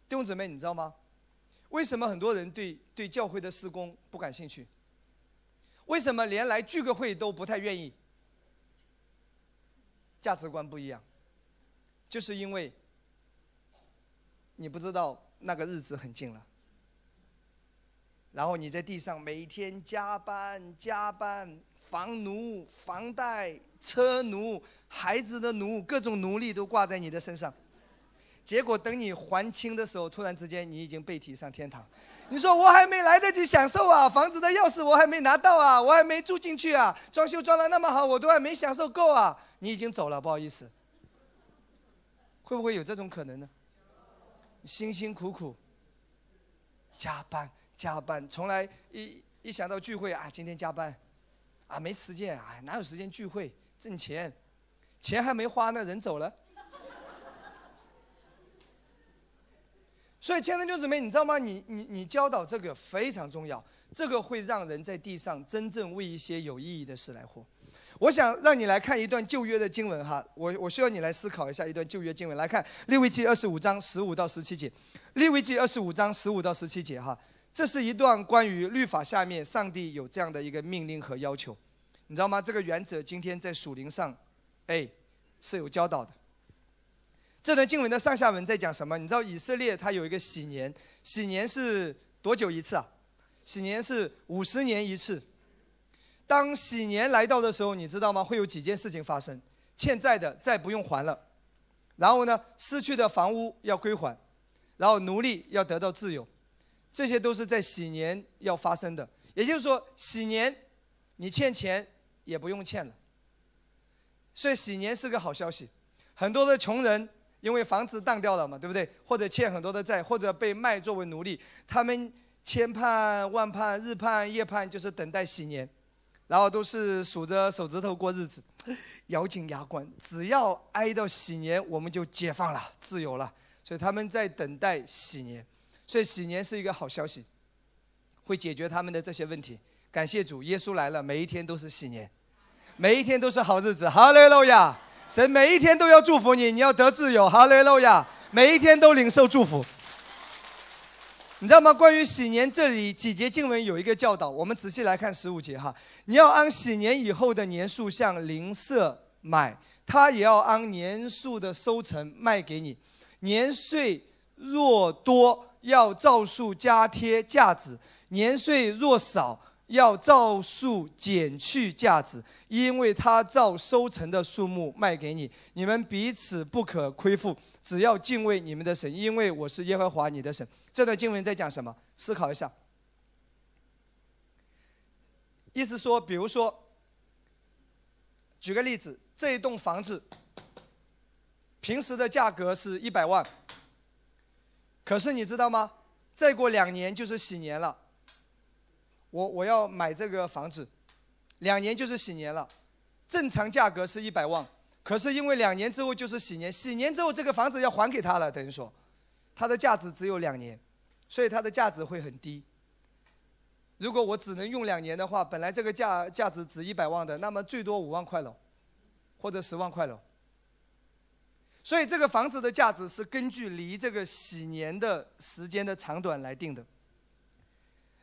弟兄姊妹，你知道吗？为什么很多人对对教会的施工不感兴趣？为什么连来聚个会都不太愿意？价值观不一样，就是因为你不知道那个日子很近了，然后你在地上每天加班加班。房奴、房贷、车奴、孩子的奴，各种奴隶都挂在你的身上，结果等你还清的时候，突然之间你已经被提上天堂。你说我还没来得及享受啊，房子的钥匙我还没拿到啊，我还没住进去啊，装修装的那么好，我都还没享受够啊，你已经走了，不好意思。会不会有这种可能呢？辛辛苦苦加班加班，从来一一想到聚会啊，今天加班。啊，没时间啊，哪有时间聚会？挣钱，钱还没花呢，人走了。所以，爱的六姊妹，你知道吗？你你你教导这个非常重要，这个会让人在地上真正为一些有意义的事来活。我想让你来看一段旧约的经文哈，我我需要你来思考一下一段旧约经文，来看利未记二十五章十五到十七节，利未记二十五章十五到十七节哈。这是一段关于律法下面，上帝有这样的一个命令和要求，你知道吗？这个原则今天在属灵上，哎，是有教导的。这段经文的上下文在讲什么？你知道以色列它有一个喜年，喜年是多久一次啊？喜年是五十年一次。当喜年来到的时候，你知道吗？会有几件事情发生：欠债的债不用还了，然后呢，失去的房屋要归还，然后奴隶要得到自由。这些都是在喜年要发生的，也就是说，喜年，你欠钱也不用欠了。所以喜年是个好消息。很多的穷人因为房子当掉了嘛，对不对？或者欠很多的债，或者被卖作为奴隶，他们千盼万盼，日盼夜盼，就是等待喜年，然后都是数着手指头过日子，咬紧牙关，只要挨到喜年，我们就解放了，自由了。所以他们在等待喜年。所以喜年是一个好消息，会解决他们的这些问题。感谢主，耶稣来了，每一天都是喜年，每一天都是好日子。哈利路亚！神每一天都要祝福你，你要得自由。哈利路亚！每一天都领受祝福。你知道吗？关于喜年，这里几节经文有一个教导，我们仔细来看十五节哈。你要按喜年以后的年数向邻舍买，他也要按年数的收成卖给你。年岁若多。要照数加贴价值，年岁若少，要照数减去价值，因为他照收成的数目卖给你，你们彼此不可亏负，只要敬畏你们的神，因为我是耶和华你的神。这段经文在讲什么？思考一下。意思说，比如说，举个例子，这一栋房子平时的价格是一百万。可是你知道吗？再过两年就是喜年了。我我要买这个房子，两年就是喜年了，正常价格是一百万。可是因为两年之后就是喜年，喜年之后这个房子要还给他了，等于说，它的价值只有两年，所以它的价值会很低。如果我只能用两年的话，本来这个价价值值一百万的，那么最多五万块了，或者十万块了。所以这个房子的价值是根据离这个喜年的时间的长短来定的。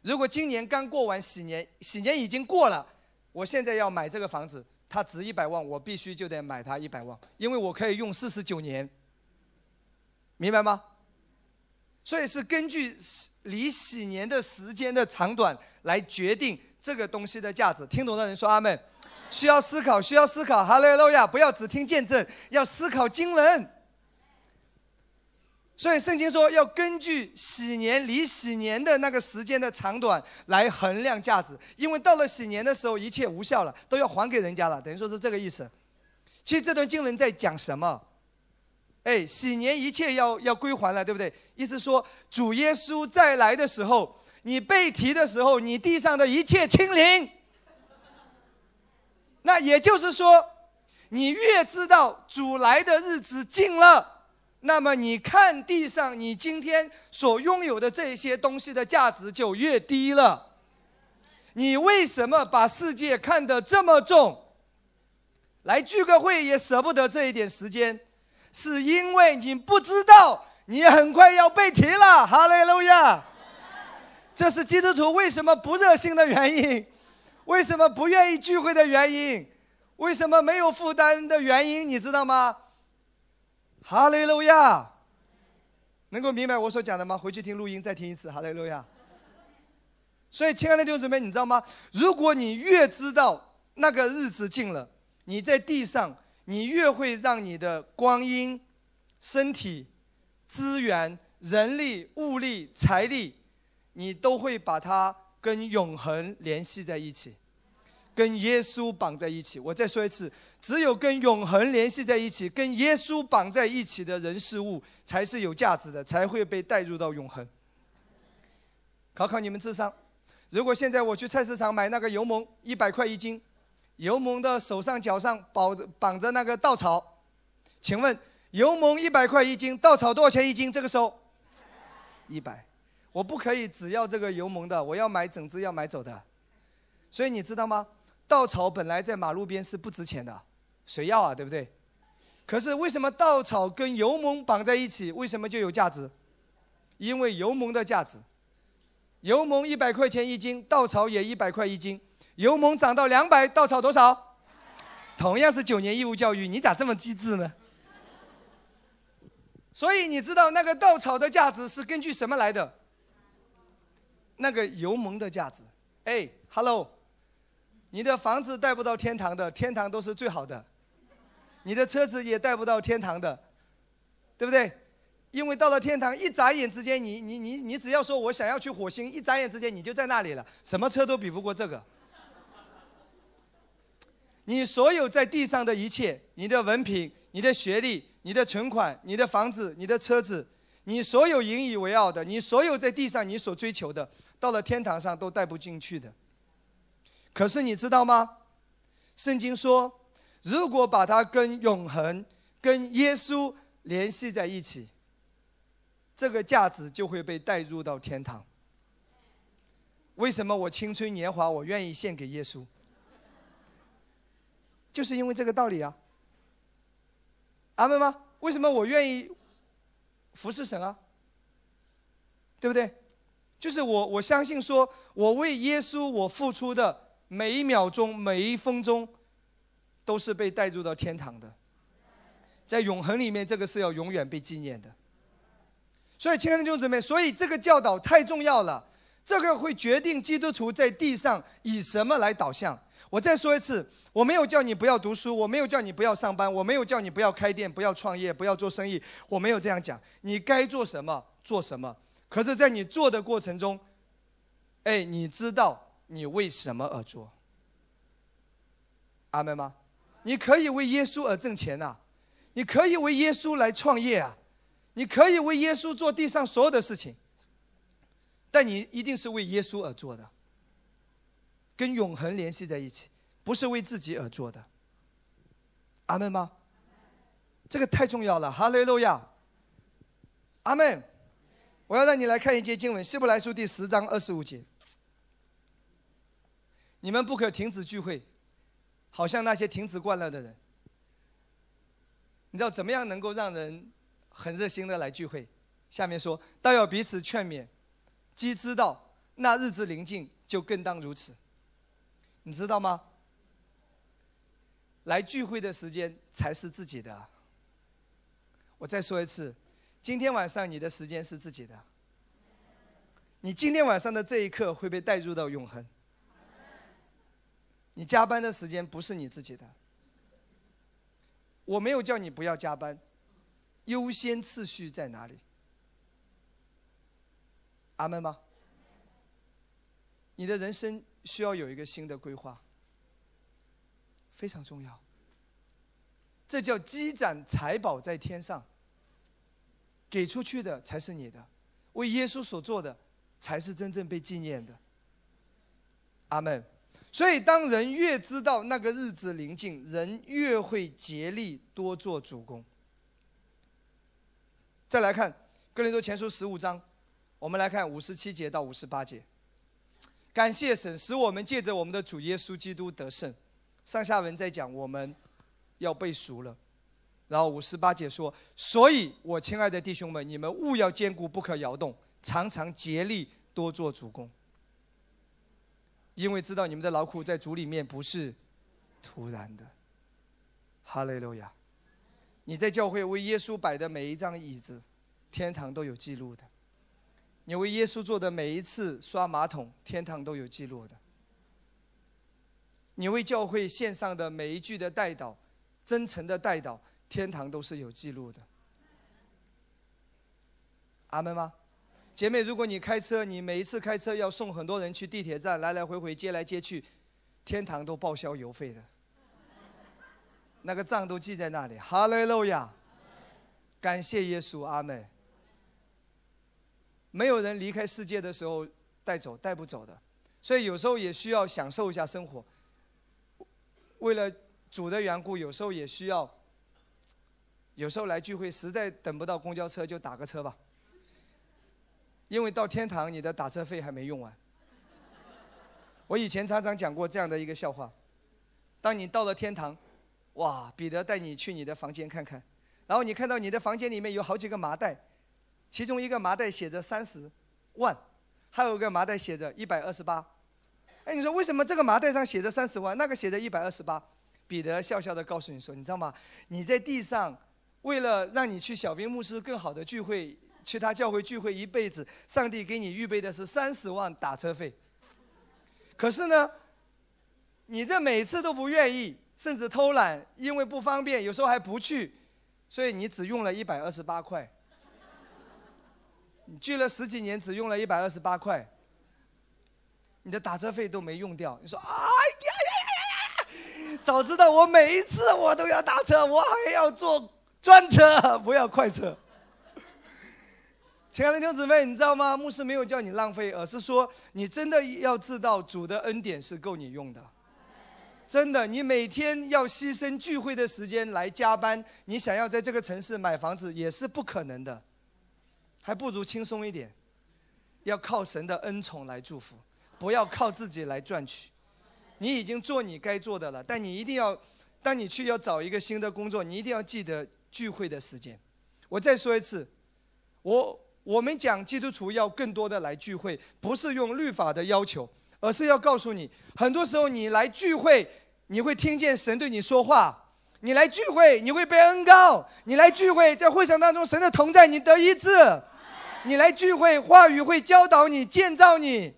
如果今年刚过完喜年，喜年已经过了，我现在要买这个房子，它值一百万，我必须就得买它一百万，因为我可以用四十九年。明白吗？所以是根据离喜年的时间的长短来决定这个东西的价值。听懂的人说阿门。需要思考，需要思考。哈利路亚！不要只听见证，要思考经文。所以圣经说，要根据喜年离喜年的那个时间的长短来衡量价值，因为到了喜年的时候，一切无效了，都要还给人家了，等于说是这个意思。其实这段经文在讲什么？哎，喜年一切要要归还了，对不对？意思说，主耶稣再来的时候，你被提的时候，你地上的一切清零。那也就是说，你越知道主来的日子近了，那么你看地上你今天所拥有的这些东西的价值就越低了。你为什么把世界看得这么重？来聚个会也舍不得这一点时间，是因为你不知道你很快要被提了。哈利路亚！这是基督徒为什么不热心的原因。为什么不愿意聚会的原因？为什么没有负担的原因？你知道吗？哈利路亚，能够明白我所讲的吗？回去听录音，再听一次。哈利路亚。所以，亲爱的弟兄姊妹，你知道吗？如果你越知道那个日子近了，你在地上，你越会让你的光阴、身体、资源、人力、物力、财力，你都会把它。跟永恒联系在一起，跟耶稣绑在一起。我再说一次，只有跟永恒联系在一起、跟耶稣绑在一起的人事物，才是有价值的，才会被带入到永恒。考考你们智商：如果现在我去菜市场买那个油蒙，一百块一斤，油蒙的手上脚上绑着绑着那个稻草，请问油蒙一百块一斤，稻草多少钱一斤？这个时候，一百。我不可以只要这个油蒙的，我要买整只要买走的，所以你知道吗？稻草本来在马路边是不值钱的，谁要啊？对不对？可是为什么稻草跟油蒙绑在一起，为什么就有价值？因为油蒙的价值，油蒙一百块钱一斤，稻草也一百块一斤，油蒙涨到两百，稻草多少？同样是九年义务教育，你咋这么机智呢？所以你知道那个稻草的价值是根据什么来的？那个油蒙的价值，哎，hello，你的房子带不到天堂的，天堂都是最好的，你的车子也带不到天堂的，对不对？因为到了天堂，一眨眼之间，你你你你只要说我想要去火星，一眨眼之间你就在那里了，什么车都比不过这个。你所有在地上的一切，你的文凭、你的学历、你的存款、你的房子、你的车子，你所有引以为傲的，你所有在地上你所追求的。到了天堂上都带不进去的。可是你知道吗？圣经说，如果把它跟永恒、跟耶稣联系在一起，这个价值就会被带入到天堂。为什么我青春年华我愿意献给耶稣？就是因为这个道理啊！阿门吗？为什么我愿意服侍神啊？对不对？就是我，我相信说，我为耶稣我付出的每一秒钟、每一分钟，都是被带入到天堂的，在永恒里面，这个是要永远被纪念的。所以亲爱的弟兄姊妹，所以这个教导太重要了，这个会决定基督徒在地上以什么来导向。我再说一次，我没有叫你不要读书，我没有叫你不要上班，我没有叫你不要开店、不要创业、不要做生意，我没有这样讲，你该做什么做什么。可是，在你做的过程中，哎，你知道你为什么而做？阿门吗？你可以为耶稣而挣钱呐，你可以为耶稣来创业啊，你可以为耶稣做地上所有的事情，但你一定是为耶稣而做的，跟永恒联系在一起，不是为自己而做的。阿门吗？这个太重要了，哈利路亚，阿门。我要让你来看一节经文，《希伯来书》第十章二十五节。你们不可停止聚会，好像那些停止惯了的人。你知道怎么样能够让人很热心的来聚会？下面说：“倒要彼此劝勉，既知道那日子临近，就更当如此。”你知道吗？来聚会的时间才是自己的。我再说一次。今天晚上你的时间是自己的，你今天晚上的这一刻会被带入到永恒。你加班的时间不是你自己的，我没有叫你不要加班，优先次序在哪里？阿门吗？你的人生需要有一个新的规划，非常重要。这叫积攒财宝在天上。给出去的才是你的，为耶稣所做的，才是真正被纪念的。阿门。所以，当人越知道那个日子临近，人越会竭力多做主公。再来看哥林多前书十五章，我们来看五十七节到五十八节。感谢神，使我们借着我们的主耶稣基督得胜。上下文在讲，我们要背熟了。然后五十八节说：“所以我亲爱的弟兄们，你们务要坚固，不可摇动，常常竭力多做主公。因为知道你们的劳苦在主里面不是突然的。”哈利路亚！你在教会为耶稣摆的每一张椅子，天堂都有记录的；你为耶稣做的每一次刷马桶，天堂都有记录的；你为教会献上的每一句的代祷，真诚的代祷。天堂都是有记录的，阿门吗？姐妹，如果你开车，你每一次开车要送很多人去地铁站，来来回回接来接去，天堂都报销油费的，那个账都记在那里。哈雷路亚，感谢耶稣，阿门。没有人离开世界的时候带走带不走的，所以有时候也需要享受一下生活。为了主的缘故，有时候也需要。有时候来聚会实在等不到公交车，就打个车吧。因为到天堂，你的打车费还没用完。我以前常常讲过这样的一个笑话：，当你到了天堂，哇，彼得带你去你的房间看看，然后你看到你的房间里面有好几个麻袋，其中一个麻袋写着三十万，还有一个麻袋写着一百二十八。哎，你说为什么这个麻袋上写着三十万，那个写着一百二十八？彼得笑笑的告诉你说，你知道吗？你在地上。为了让你去小兵牧师更好的聚会，去他教会聚会一辈子，上帝给你预备的是三十万打车费。可是呢，你这每次都不愿意，甚至偷懒，因为不方便，有时候还不去，所以你只用了一百二十八块。你聚了十几年，只用了一百二十八块，你的打车费都没用掉。你说：“哎呀呀呀呀呀！早知道我每一次我都要打车，我还要坐。”专车不要快车，亲爱的弟兄姊妹，你知道吗？牧师没有叫你浪费，而是说你真的要知道主的恩典是够你用的。真的，你每天要牺牲聚会的时间来加班，你想要在这个城市买房子也是不可能的，还不如轻松一点，要靠神的恩宠来祝福，不要靠自己来赚取。你已经做你该做的了，但你一定要，当你去要找一个新的工作，你一定要记得。聚会的时间，我再说一次，我我们讲基督徒要更多的来聚会，不是用律法的要求，而是要告诉你，很多时候你来聚会，你会听见神对你说话；你来聚会，你会被恩高；你来聚会，在会场当中，神的同在，你得医治；你来聚会，话语会教导你，建造你。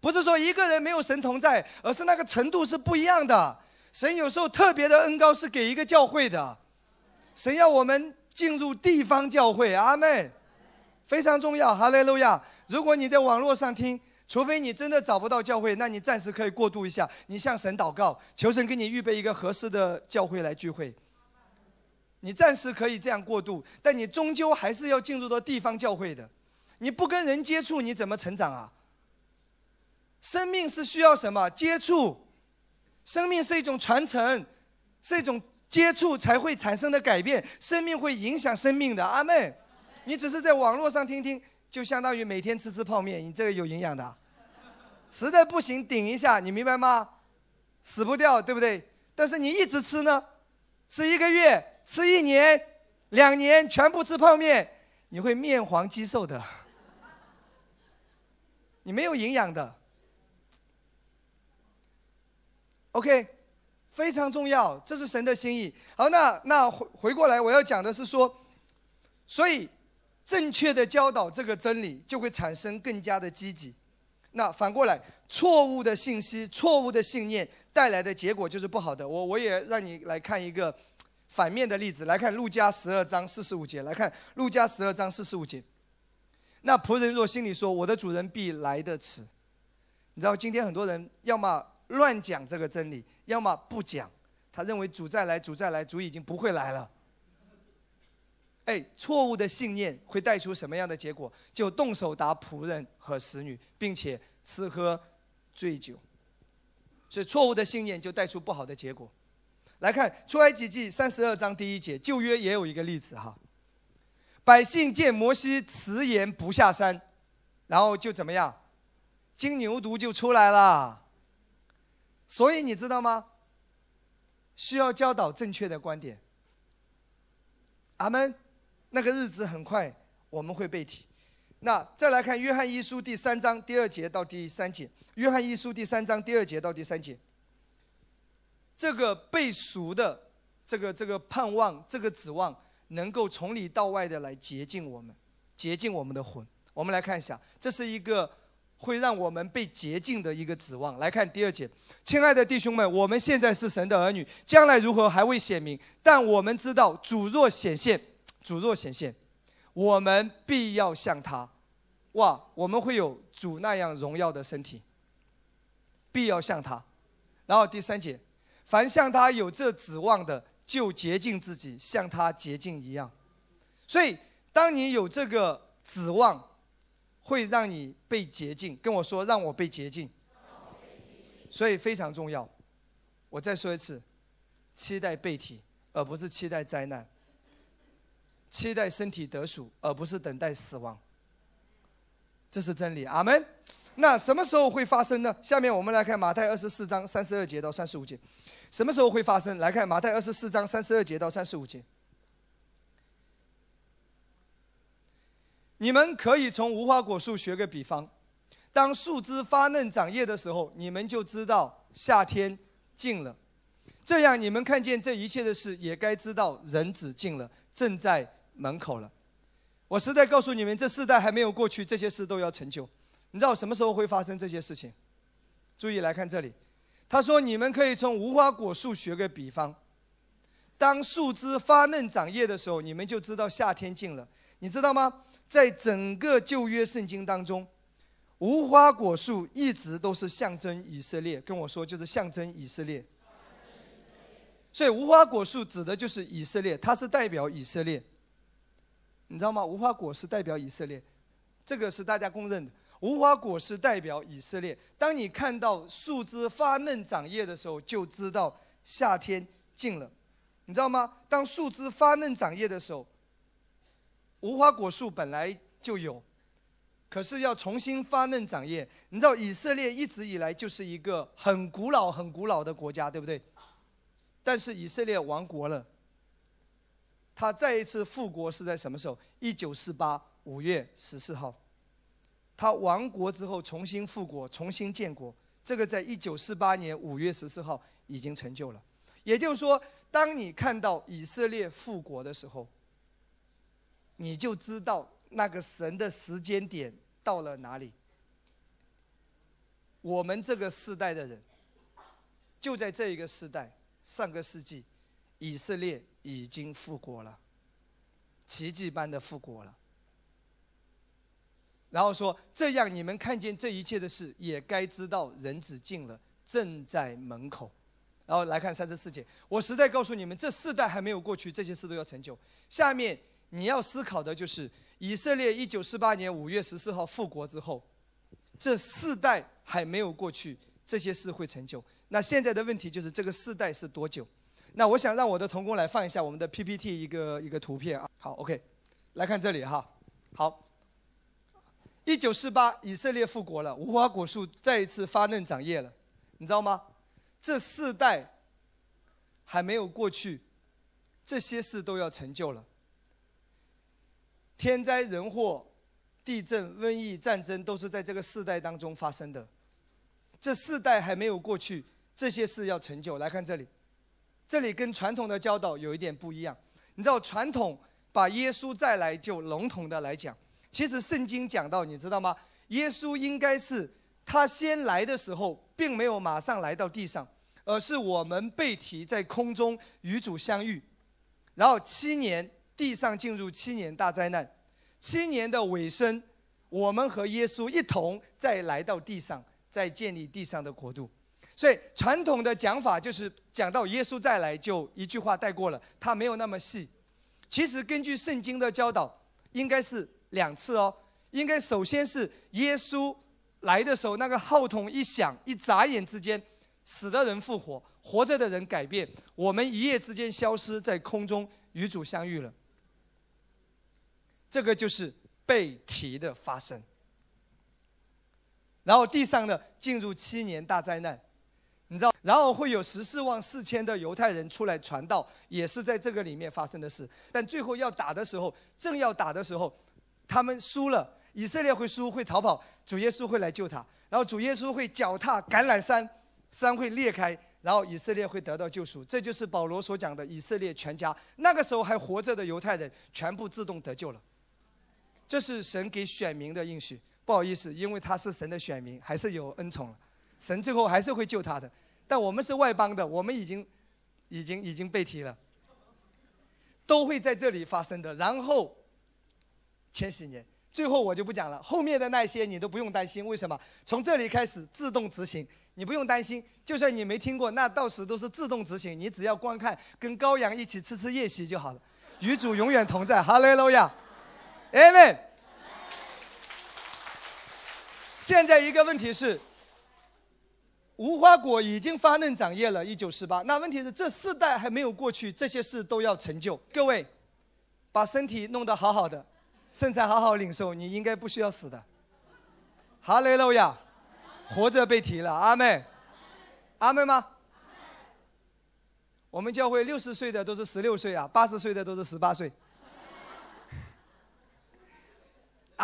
不是说一个人没有神同在，而是那个程度是不一样的。神有时候特别的恩高是给一个教会的。神要我们进入地方教会，阿门，非常重要。哈利路亚！如果你在网络上听，除非你真的找不到教会，那你暂时可以过渡一下。你向神祷告，求神给你预备一个合适的教会来聚会。你暂时可以这样过渡，但你终究还是要进入到地方教会的。你不跟人接触，你怎么成长啊？生命是需要什么？接触。生命是一种传承，是一种。接触才会产生的改变，生命会影响生命的。阿妹，你只是在网络上听听，就相当于每天吃吃泡面，你这个有营养的，实在不行顶一下，你明白吗？死不掉，对不对？但是你一直吃呢，吃一个月、吃一年、两年，全部吃泡面，你会面黄肌瘦的，你没有营养的。OK。非常重要，这是神的心意。好，那那回回过来，我要讲的是说，所以正确的教导这个真理，就会产生更加的积极。那反过来，错误的信息、错误的信念带来的结果就是不好的。我我也让你来看一个反面的例子，来看路加十二章四十五节，来看路加十二章四十五节。那仆人若心里说，我的主人必来的迟，你知道，今天很多人要么。乱讲这个真理，要么不讲。他认为主再来，主再来，主已经不会来了。哎，错误的信念会带出什么样的结果？就动手打仆人和使女，并且吃喝醉酒。所以错误的信念就带出不好的结果。来看出埃及记三十二章第一节，旧约也有一个例子哈。百姓见摩西辞言不下山，然后就怎么样？金牛犊就出来了。所以你知道吗？需要教导正确的观点。阿门。那个日子很快，我们会背题。那再来看《约翰一书》第三章第二节到第三节，《约翰一书》第三章第二节到第三节。这个背熟的，这个这个盼望，这个指望，能够从里到外的来洁净我们，洁净我们的魂。我们来看一下，这是一个。会让我们被洁净的一个指望。来看第二节，亲爱的弟兄们，我们现在是神的儿女，将来如何还未显明，但我们知道主若显现，主若显现，我们必要像他。哇，我们会有主那样荣耀的身体，必要像他。然后第三节，凡像他有这指望的，就洁净自己，像他洁净一样。所以，当你有这个指望。会让你被洁净，跟我说让我被洁净，所以非常重要。我再说一次，期待被提，而不是期待灾难；期待身体得赎，而不是等待死亡。这是真理，阿门。那什么时候会发生呢？下面我们来看马太二十四章三十二节到三十五节，什么时候会发生？来看马太二十四章三十二节到三十五节。你们可以从无花果树学个比方，当树枝发嫩长叶的时候，你们就知道夏天近了。这样，你们看见这一切的事，也该知道人子近了，正在门口了。我实在告诉你们，这世代还没有过去，这些事都要成就。你知道什么时候会发生这些事情？注意来看这里，他说：“你们可以从无花果树学个比方，当树枝发嫩长叶的时候，你们就知道夏天近了。你知道吗？”在整个旧约圣经当中，无花果树一直都是象征以色列。跟我说，就是象征以色列。所以，无花果树指的就是以色列，它是代表以色列。你知道吗？无花果是代表以色列，这个是大家公认的。无花果是代表以色列。当你看到树枝发嫩长叶的时候，就知道夏天近了。你知道吗？当树枝发嫩长叶的时候。无花果树本来就有，可是要重新发嫩长叶。你知道，以色列一直以来就是一个很古老、很古老的国家，对不对？但是以色列亡国了。他再一次复国是在什么时候？一九四八五月十四号。他亡国之后重新复国、重新建国，这个在一九四八年五月十四号已经成就了。也就是说，当你看到以色列复国的时候。你就知道那个神的时间点到了哪里。我们这个世代的人，就在这一个世代，上个世纪，以色列已经复国了，奇迹般的复国了。然后说，这样你们看见这一切的事，也该知道人子进了，正在门口。然后来看三十四节，我实在告诉你们，这四代还没有过去，这些事都要成就。下面。你要思考的就是以色列一九四八年五月十四号复国之后，这四代还没有过去，这些事会成就。那现在的问题就是这个四代是多久？那我想让我的童工来放一下我们的 PPT 一个一个图片啊。好，OK，来看这里哈。好，一九四八，以色列复国了，无花果树再一次发嫩长叶了，你知道吗？这四代还没有过去，这些事都要成就了。天灾人祸、地震、瘟疫、战争，都是在这个世代当中发生的。这世代还没有过去，这些事要成就。来看这里，这里跟传统的教导有一点不一样。你知道，传统把耶稣再来就笼统的来讲，其实圣经讲到，你知道吗？耶稣应该是他先来的时候，并没有马上来到地上，而是我们被提在空中与主相遇，然后七年。地上进入七年大灾难，七年的尾声，我们和耶稣一同再来到地上，再建立地上的国度。所以传统的讲法就是讲到耶稣再来就一句话带过了，他没有那么细。其实根据圣经的教导，应该是两次哦。应该首先是耶稣来的时候，那个号筒一响，一眨眼之间，死的人复活，活着的人改变，我们一夜之间消失在空中，与主相遇了。这个就是被提的发生，然后地上呢进入七年大灾难，你知道，然后会有十四万四千的犹太人出来传道，也是在这个里面发生的事。但最后要打的时候，正要打的时候，他们输了，以色列会输会逃跑，主耶稣会来救他，然后主耶稣会脚踏橄榄山，山会裂开，然后以色列会得到救赎。这就是保罗所讲的以色列全家，那个时候还活着的犹太人全部自动得救了。这是神给选民的应许，不好意思，因为他是神的选民，还是有恩宠了，神最后还是会救他的。但我们是外邦的，我们已经，已经已经被踢了，都会在这里发生的。然后，千禧年，最后我就不讲了，后面的那些你都不用担心，为什么？从这里开始自动执行，你不用担心，就算你没听过，那到时都是自动执行，你只要观看跟羔羊一起吃吃宴席就好了，与主永远同在，哈利路亚。Amen。现在一个问题是，无花果已经发嫩长叶了，一九四八。那问题是这四代还没有过去，这些事都要成就。各位，把身体弄得好好的，身材好好领受，你应该不需要死的。哈雷路亚，活着被提了。阿妹，阿妹吗？我们教会六十岁的都是十六岁啊，八十岁的都是十八岁。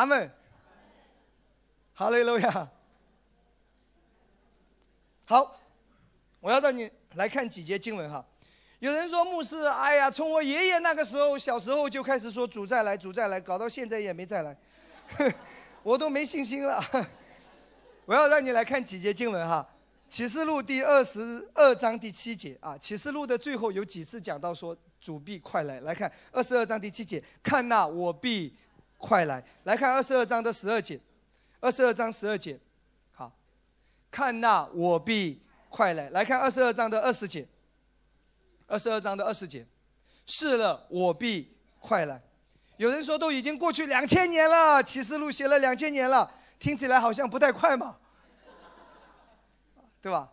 他们，哈利路亚。好，我要让你来看几节经文哈。有人说牧师，哎呀，从我爷爷那个时候小时候就开始说主再来，主再来，搞到现在也没再来，<laughs> 我都没信心了。<laughs> 我要让你来看几节经文哈，《启示录》第二十二章第七节啊，《启示录》的最后有几次讲到说主必快来。来看二十二章第七节，看那我必。快来来看二十二章的十二节，二十二章十二节，好，看那我必快来来看二十二章的二十节，二十二章的二十节，是了我必快来。有人说都已经过去两千年了，《启示录》写了两千年了，听起来好像不太快嘛，<laughs> 对吧？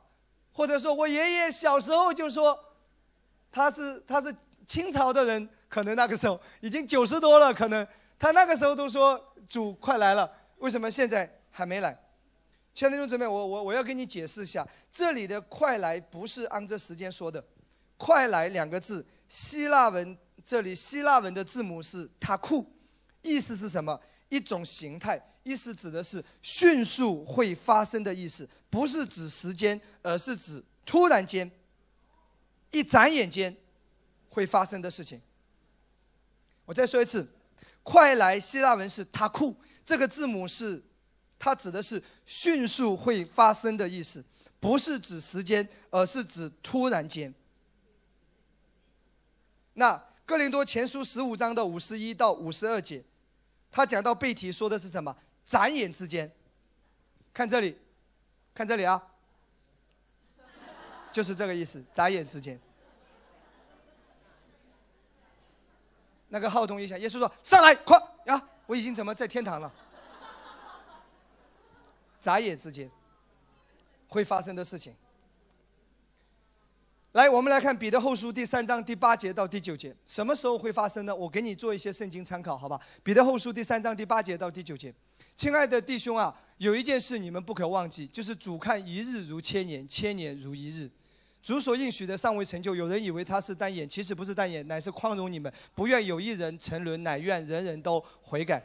或者说我爷爷小时候就说，他是他是清朝的人，可能那个时候已经九十多了，可能。他那个时候都说主快来了，为什么现在还没来？亲爱的兄，这们，我我我要跟你解释一下，这里的“快来”不是按着时间说的，“快来”两个字，希腊文这里希腊文的字母是“塔库”，意思是什么？一种形态，意思指的是迅速会发生的意思，不是指时间，而是指突然间、一眨眼间会发生的事情。我再说一次。快来，希腊文是他酷，这个字母是，它指的是迅速会发生的意思，不是指时间，而是指突然间。那《哥林多前书》十五章的五十一到五十二节，他讲到背题说的是什么？眨眼之间，看这里，看这里啊，就是这个意思，眨眼之间。那个号动一下，耶稣说：“上来，快呀！我已经怎么在天堂了？”眨眼之间，会发生的事情。来，我们来看《彼得后书》第三章第八节到第九节，什么时候会发生呢？我给你做一些圣经参考，好吧？《彼得后书》第三章第八节到第九节，亲爱的弟兄啊，有一件事你们不可忘记，就是主看一日如千年，千年如一日。主所应许的尚未成就，有人以为他是单眼，其实不是单眼，乃是宽容你们，不愿有一人沉沦，乃愿人人都悔改。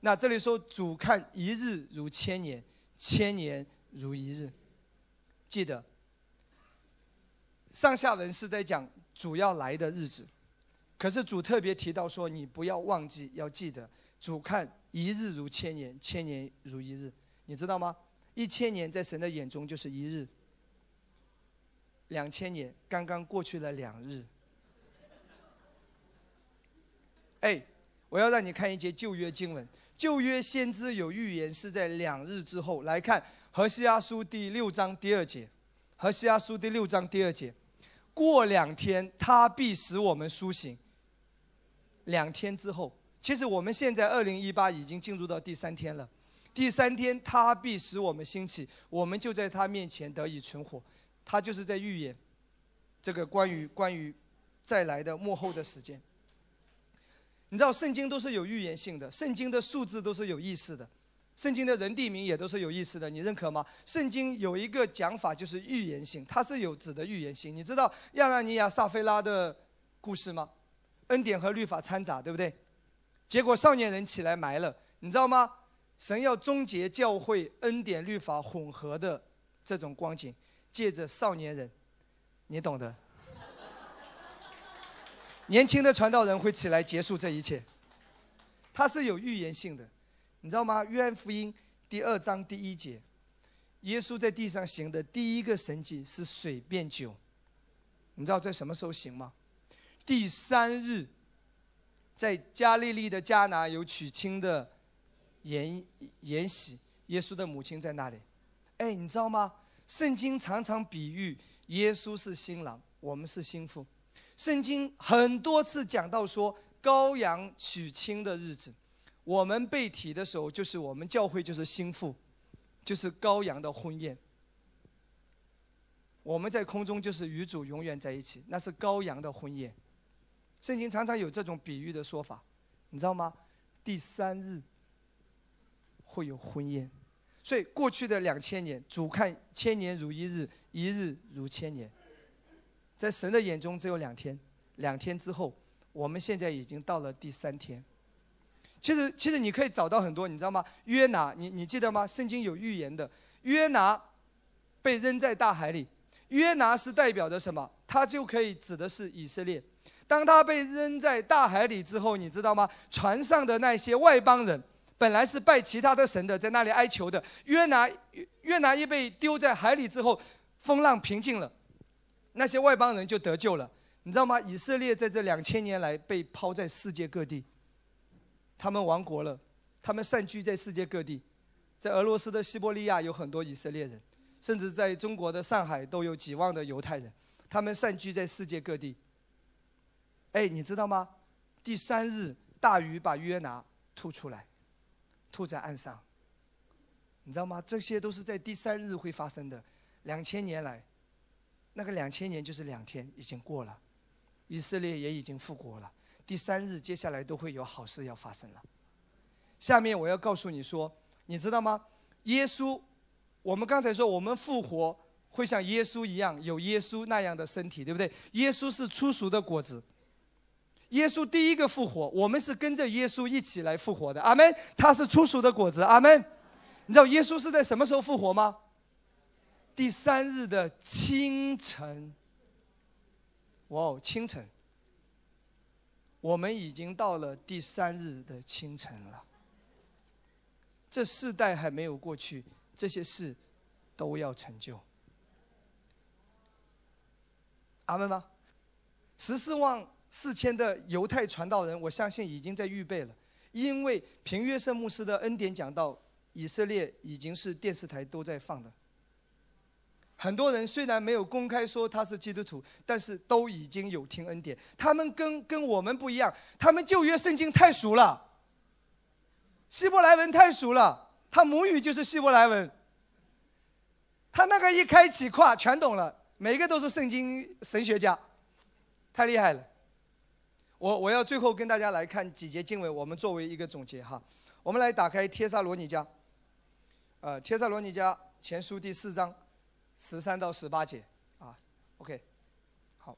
那这里说主看一日如千年，千年如一日，记得。上下文是在讲主要来的日子，可是主特别提到说你不要忘记，要记得主看一日如千年，千年如一日，你知道吗？一千年在神的眼中就是一日。两千年刚刚过去了两日，哎，我要让你看一节旧约经文。旧约先知有预言，是在两日之后来看《何西阿书》第六章第二节。《何西阿书》第六章第二节，过两天他必使我们苏醒。两天之后，其实我们现在二零一八已经进入到第三天了。第三天他必使我们兴起，我们就在他面前得以存活。他就是在预言，这个关于关于再来的幕后的时间。你知道圣经都是有预言性的，圣经的数字都是有意思的，圣经的人地名也都是有意思的，你认可吗？圣经有一个讲法就是预言性，它是有指的预言性。你知道亚纳尼亚撒菲拉的故事吗？恩典和律法掺杂，对不对？结果少年人起来埋了，你知道吗？神要终结教会恩典律法混合的这种光景。借着少年人，你懂得。<laughs> 年轻的传道人会起来结束这一切，他是有预言性的，你知道吗？《约翰福音》第二章第一节，耶稣在地上行的第一个神迹是水变酒，你知道在什么时候行吗？第三日，在加利利的迦拿有娶亲的，筵筵席，耶稣的母亲在那里。哎，你知道吗？圣经常常比喻耶稣是新郎，我们是新妇。圣经很多次讲到说，羔羊娶亲的日子，我们被提的时候，就是我们教会就是新妇，就是羔羊的婚宴。我们在空中就是与主永远在一起，那是羔羊的婚宴。圣经常常有这种比喻的说法，你知道吗？第三日会有婚宴。所以过去的两千年，主看千年如一日，一日如千年，在神的眼中只有两天，两天之后，我们现在已经到了第三天。其实，其实你可以找到很多，你知道吗？约拿，你你记得吗？圣经有预言的，约拿被扔在大海里。约拿是代表着什么？他就可以指的是以色列。当他被扔在大海里之后，你知道吗？船上的那些外邦人。本来是拜其他的神的，在那里哀求的。约拿，约拿一被丢在海里之后，风浪平静了，那些外邦人就得救了。你知道吗？以色列在这两千年来被抛在世界各地，他们亡国了，他们散居在世界各地。在俄罗斯的西伯利亚有很多以色列人，甚至在中国的上海都有几万的犹太人。他们散居在世界各地。哎，你知道吗？第三日，大鱼把约拿吐出来。吐在岸上，你知道吗？这些都是在第三日会发生的。两千年来，那个两千年就是两天，已经过了，以色列也已经复活了。第三日，接下来都会有好事要发生了。下面我要告诉你说，你知道吗？耶稣，我们刚才说我们复活会像耶稣一样，有耶稣那样的身体，对不对？耶稣是成熟的果子。耶稣第一个复活，我们是跟着耶稣一起来复活的。阿门。他是初熟的果子。阿门。你知道耶稣是在什么时候复活吗？第三日的清晨。哇哦，清晨。我们已经到了第三日的清晨了。这世代还没有过去，这些事都要成就。阿门吗？十四万。四千的犹太传道人，我相信已经在预备了，因为凭约瑟牧师的恩典讲到以色列已经是电视台都在放的。很多人虽然没有公开说他是基督徒，但是都已经有听恩典。他们跟跟我们不一样，他们旧约圣经太熟了，希伯来文太熟了，他母语就是希伯来文。他那个一开启跨全懂了，每个都是圣经神学家，太厉害了。我我要最后跟大家来看几节经文，我们作为一个总结哈。我们来打开《帖撒罗尼迦》，呃，《帖撒罗尼迦前书》第四章，十三到十八节啊。OK，好，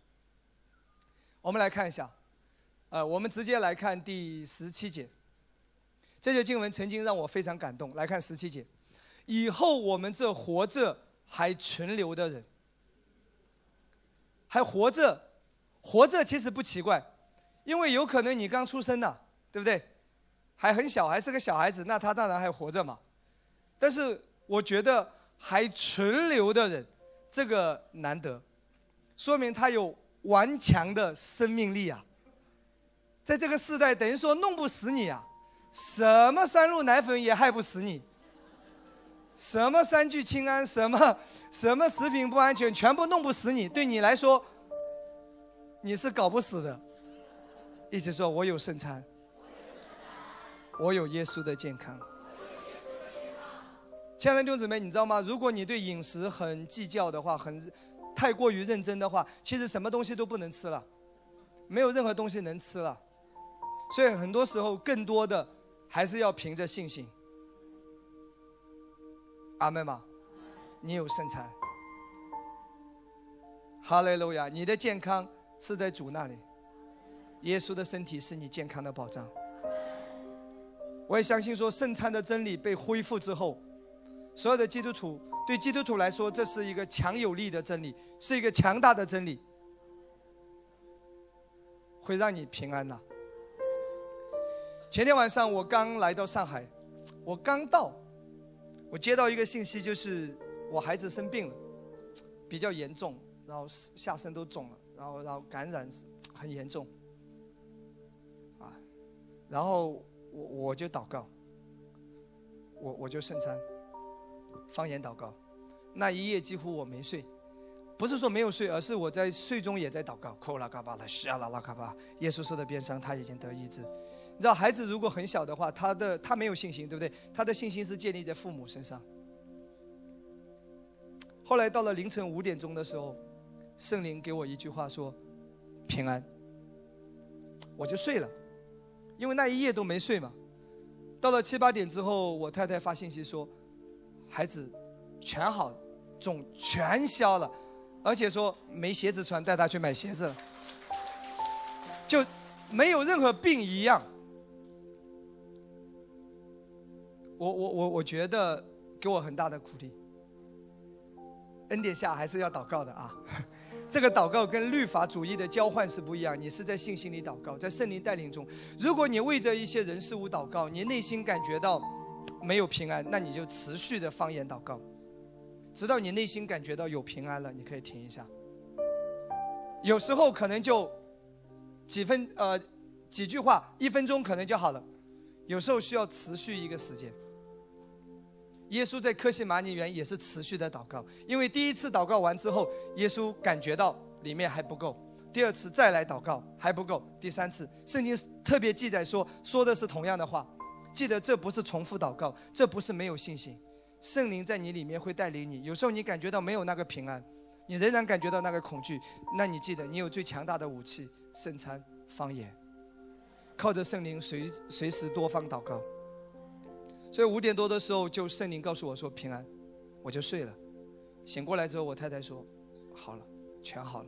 我们来看一下，呃，我们直接来看第十七节，这节经文曾经让我非常感动。来看十七节，以后我们这活着还存留的人，还活着，活着其实不奇怪。因为有可能你刚出生呢，对不对？还很小，还是个小孩子，那他当然还活着嘛。但是我觉得还存留的人，这个难得，说明他有顽强的生命力啊。在这个时代，等于说弄不死你啊，什么三鹿奶粉也害不死你，什么三聚氰胺，什么什么食品不安全，全部弄不死你。对你来说，你是搞不死的。一直说“我有圣餐，我有耶稣的健康”。亲爱的弟兄姊妹，你知道吗？如果你对饮食很计较的话，很太过于认真的话，其实什么东西都不能吃了，没有任何东西能吃了。所以很多时候，更多的还是要凭着信心。阿妹玛，你有圣餐，哈利路亚！你的健康是在主那里。耶稣的身体是你健康的保障。我也相信，说圣餐的真理被恢复之后，所有的基督徒对基督徒来说，这是一个强有力的真理，是一个强大的真理，会让你平安的。前天晚上我刚来到上海，我刚到，我接到一个信息，就是我孩子生病了，比较严重，然后下身都肿了，然后然后感染很严重。然后我我就祷告，我我就圣餐，方言祷告，那一夜几乎我没睡，不是说没有睡，而是我在睡中也在祷告，哭啦嘎巴的，笑啦啦嘎巴。耶稣受的鞭伤他已经得医治，你知道孩子如果很小的话，他的他没有信心，对不对？他的信心是建立在父母身上。后来到了凌晨五点钟的时候，圣灵给我一句话说：“平安。”我就睡了。因为那一夜都没睡嘛，到了七八点之后，我太太发信息说，孩子全好，肿全消了，而且说没鞋子穿，带他去买鞋子了，就没有任何病一样。我我我我觉得给我很大的鼓励，恩典下还是要祷告的啊。这个祷告跟律法主义的交换是不一样，你是在信心里祷告，在圣灵带领中。如果你为着一些人事物祷告，你内心感觉到没有平安，那你就持续的方言祷告，直到你内心感觉到有平安了，你可以停一下。有时候可能就几分呃几句话，一分钟可能就好了，有时候需要持续一个时间。耶稣在科西玛尼园也是持续的祷告，因为第一次祷告完之后，耶稣感觉到里面还不够，第二次再来祷告还不够，第三次，圣经特别记载说说的是同样的话。记得这不是重复祷告，这不是没有信心，圣灵在你里面会带领你。有时候你感觉到没有那个平安，你仍然感觉到那个恐惧，那你记得你有最强大的武器——圣餐方言，靠着圣灵随随时多方祷告。所以五点多的时候，就圣灵告诉我说平安，我就睡了。醒过来之后，我太太说：“好了，全好了。”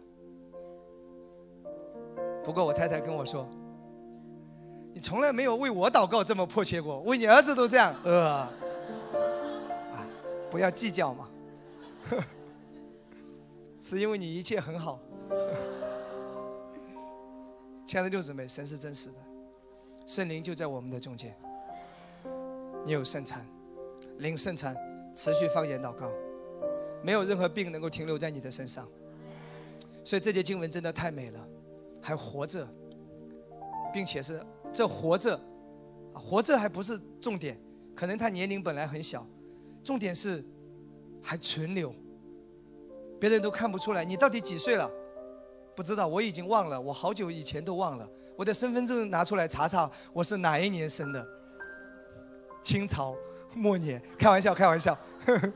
不过我太太跟我说：“你从来没有为我祷告这么迫切过，为你儿子都这样。<laughs> ”呃，不要计较嘛，<laughs> 是因为你一切很好。亲爱的六姊妹，神是真实的，圣灵就在我们的中间。你有圣餐，零圣餐，持续方言祷告，没有任何病能够停留在你的身上。所以这节经文真的太美了，还活着，并且是这活着，活着还不是重点，可能他年龄本来很小，重点是还存留。别人都看不出来你到底几岁了，不知道，我已经忘了，我好久以前都忘了，我的身份证拿出来查查，我是哪一年生的。清朝 <laughs> 末年，开玩笑，开玩笑，呵 <laughs> 呵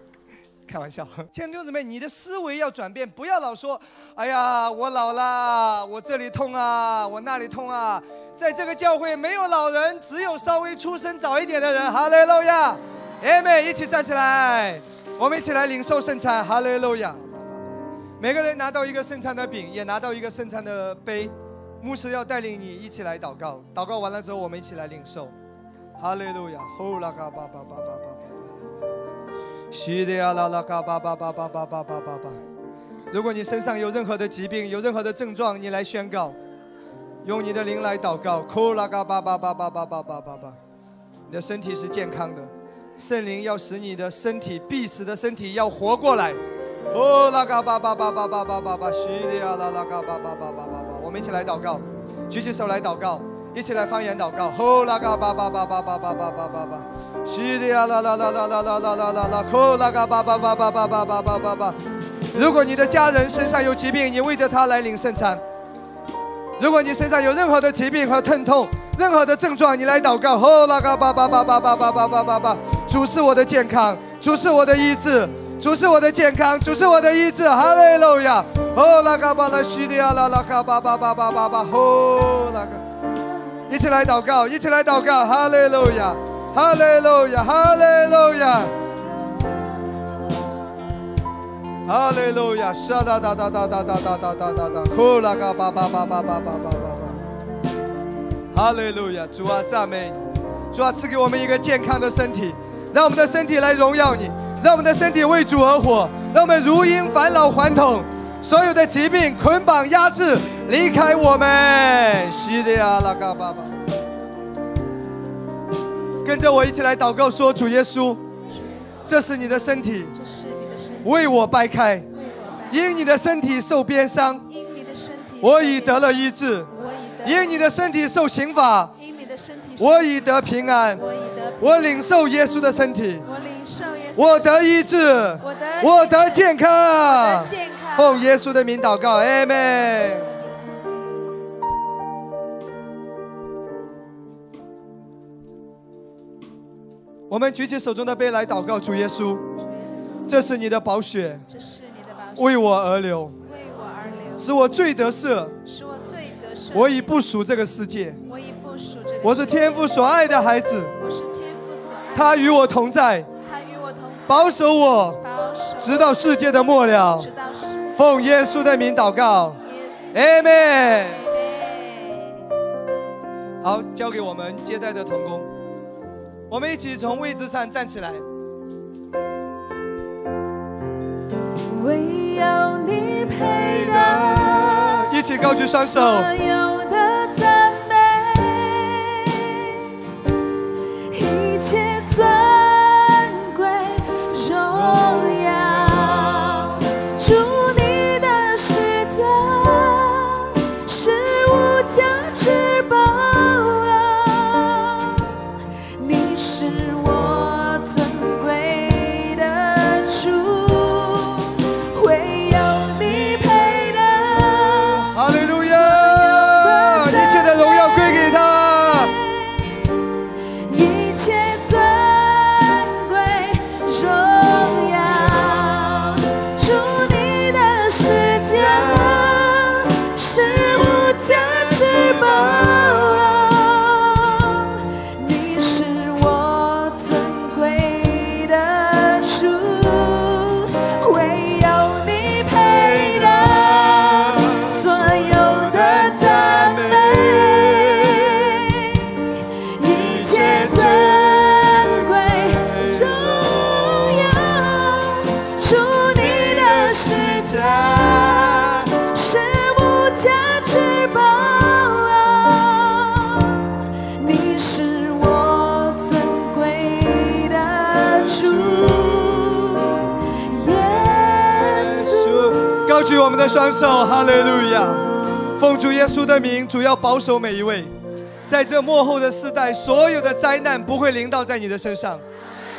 开玩笑。亲爱的弟兄姊妹，你的思维要转变，不要老说：“哎呀，我老了，我这里痛啊，我那里痛啊。”在这个教会没有老人，只有稍微出生早一点的人。哈雷路亚，a 姐妹一起站起来，我们一起来领受圣餐。哈雷路亚，每个人拿到一个圣餐的饼，也拿到一个圣餐的杯，牧师要带领你一起来祷告，祷告完了之后，我们一起来领受。阿门！哈利路亚！呼啦嘎巴巴巴巴巴巴西利亚啦啦嘎巴巴巴巴巴巴巴！如果你身上有任何的疾病，有任何的症状，你来宣告，用你的灵来祷告。呼啦嘎巴巴巴巴巴巴巴巴！你的身体是健康的，圣灵要使你的身体，必死的身体要活过来。呼啦嘎巴巴巴巴巴巴巴巴！西利亚啦啦嘎巴巴巴巴巴巴！我们一起来祷告，举起手来祷告。一起来方言祷告，呼拉嘎巴巴巴巴巴巴巴巴巴，西里亚拉拉拉拉拉拉拉拉拉，呼拉嘎巴巴巴巴巴巴巴巴巴。如果你的家人身上有疾病，你为着他来领圣餐；如果你身上有任何的疾病和疼痛、任何的症状，你来祷告，呼拉嘎巴巴巴巴巴巴巴巴巴，主是我的健康，主是我的医治，主是我的健康，主是我的意志，哈利路亚，呼拉嘎巴拉西里亚拉拉嘎巴巴巴巴巴叭，呼拉。一起来祷告，一起来祷告，哈利路亚，哈利路亚，哈利路亚，哈利路亚，沙哒哒哒哒哒哒哒哒哒，库拉嘎巴巴巴巴巴巴巴巴，哈利路亚，主啊赞美，主啊赐给我们一个健康的身体，让我们的身体来荣耀你，让我们的身体为主而活，让我们如因返老还童。所有的疾病捆绑压制，离开我们，西利亚拉嘎爸爸，跟着我一起来祷告说：主耶稣，这是你的身体，为我掰开；因你的身体受鞭伤，我已得了医治；因你的身体受刑罚，我已得平安。我领受耶稣的身体。我得医治，我得健康。奉耶稣的名祷告，a m e n 我们举起手中的杯来祷告，主耶稣，这是你的宝血，为我而流，为我而流，使我罪得赦，使我罪得赦。我已不属这个世界，我已不属这。我是天父所爱的孩子，我是天父所爱，他与我同在。保守我，直到世界的末了。奉耶稣的名祷告，a m e n 好，交给我们接待的童工。我们一起从位置上站起来。唯有你陪得，一起高举双手。一切。我们的双手，哈利路亚！奉主耶稣的名，主要保守每一位，在这幕后的世代，所有的灾难不会临到在你的身上，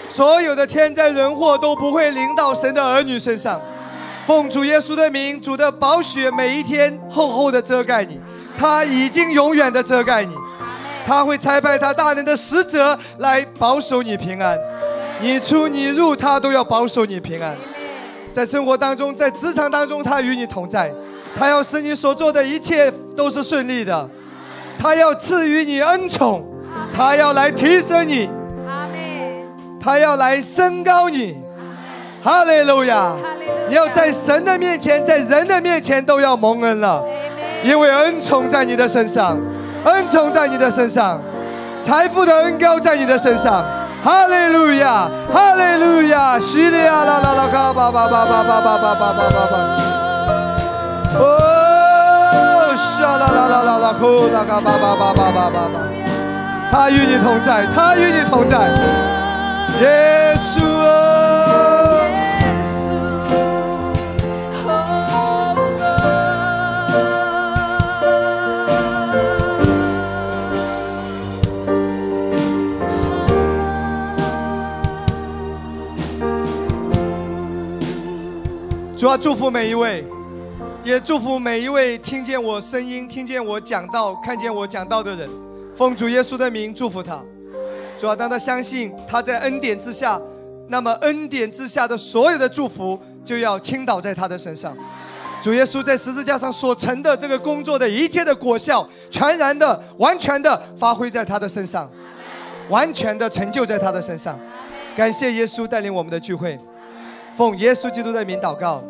所有的天灾人祸都不会临到神的儿女身上。奉主耶稣的名，主的宝血每一天厚厚的遮盖你，他已经永远的遮盖你，他会差派他大能的使者来保守你平安，你出你入，他都要保守你平安。在生活当中，在职场当中，他与你同在。他要使你所做的一切都是顺利的，他要赐予你恩宠，他要来提升你，他要来升高你，哈利路亚。你要在神的面前，在人的面前都要蒙恩了，因为恩宠在你的身上，恩宠在你的身上，财富的恩高在你的身上。哈利路亚，哈利路亚，西利亚啦啦啦，嘎巴巴巴巴巴巴巴巴巴巴巴，哦，沙啦啦啦啦啦，呼啦嘎巴巴巴巴巴巴巴，他与你同在，他与你同在，耶稣。啊。主要祝福每一位，也祝福每一位听见我声音、听见我讲道、看见我讲道的人，奉主耶稣的名祝福他。主要当他相信他在恩典之下，那么恩典之下的所有的祝福就要倾倒在他的身上。主耶稣在十字架上所成的这个工作的一切的果效，全然的、完全的发挥在他的身上，完全的成就在他的身上。感谢耶稣带领我们的聚会，奉耶稣基督的名祷告。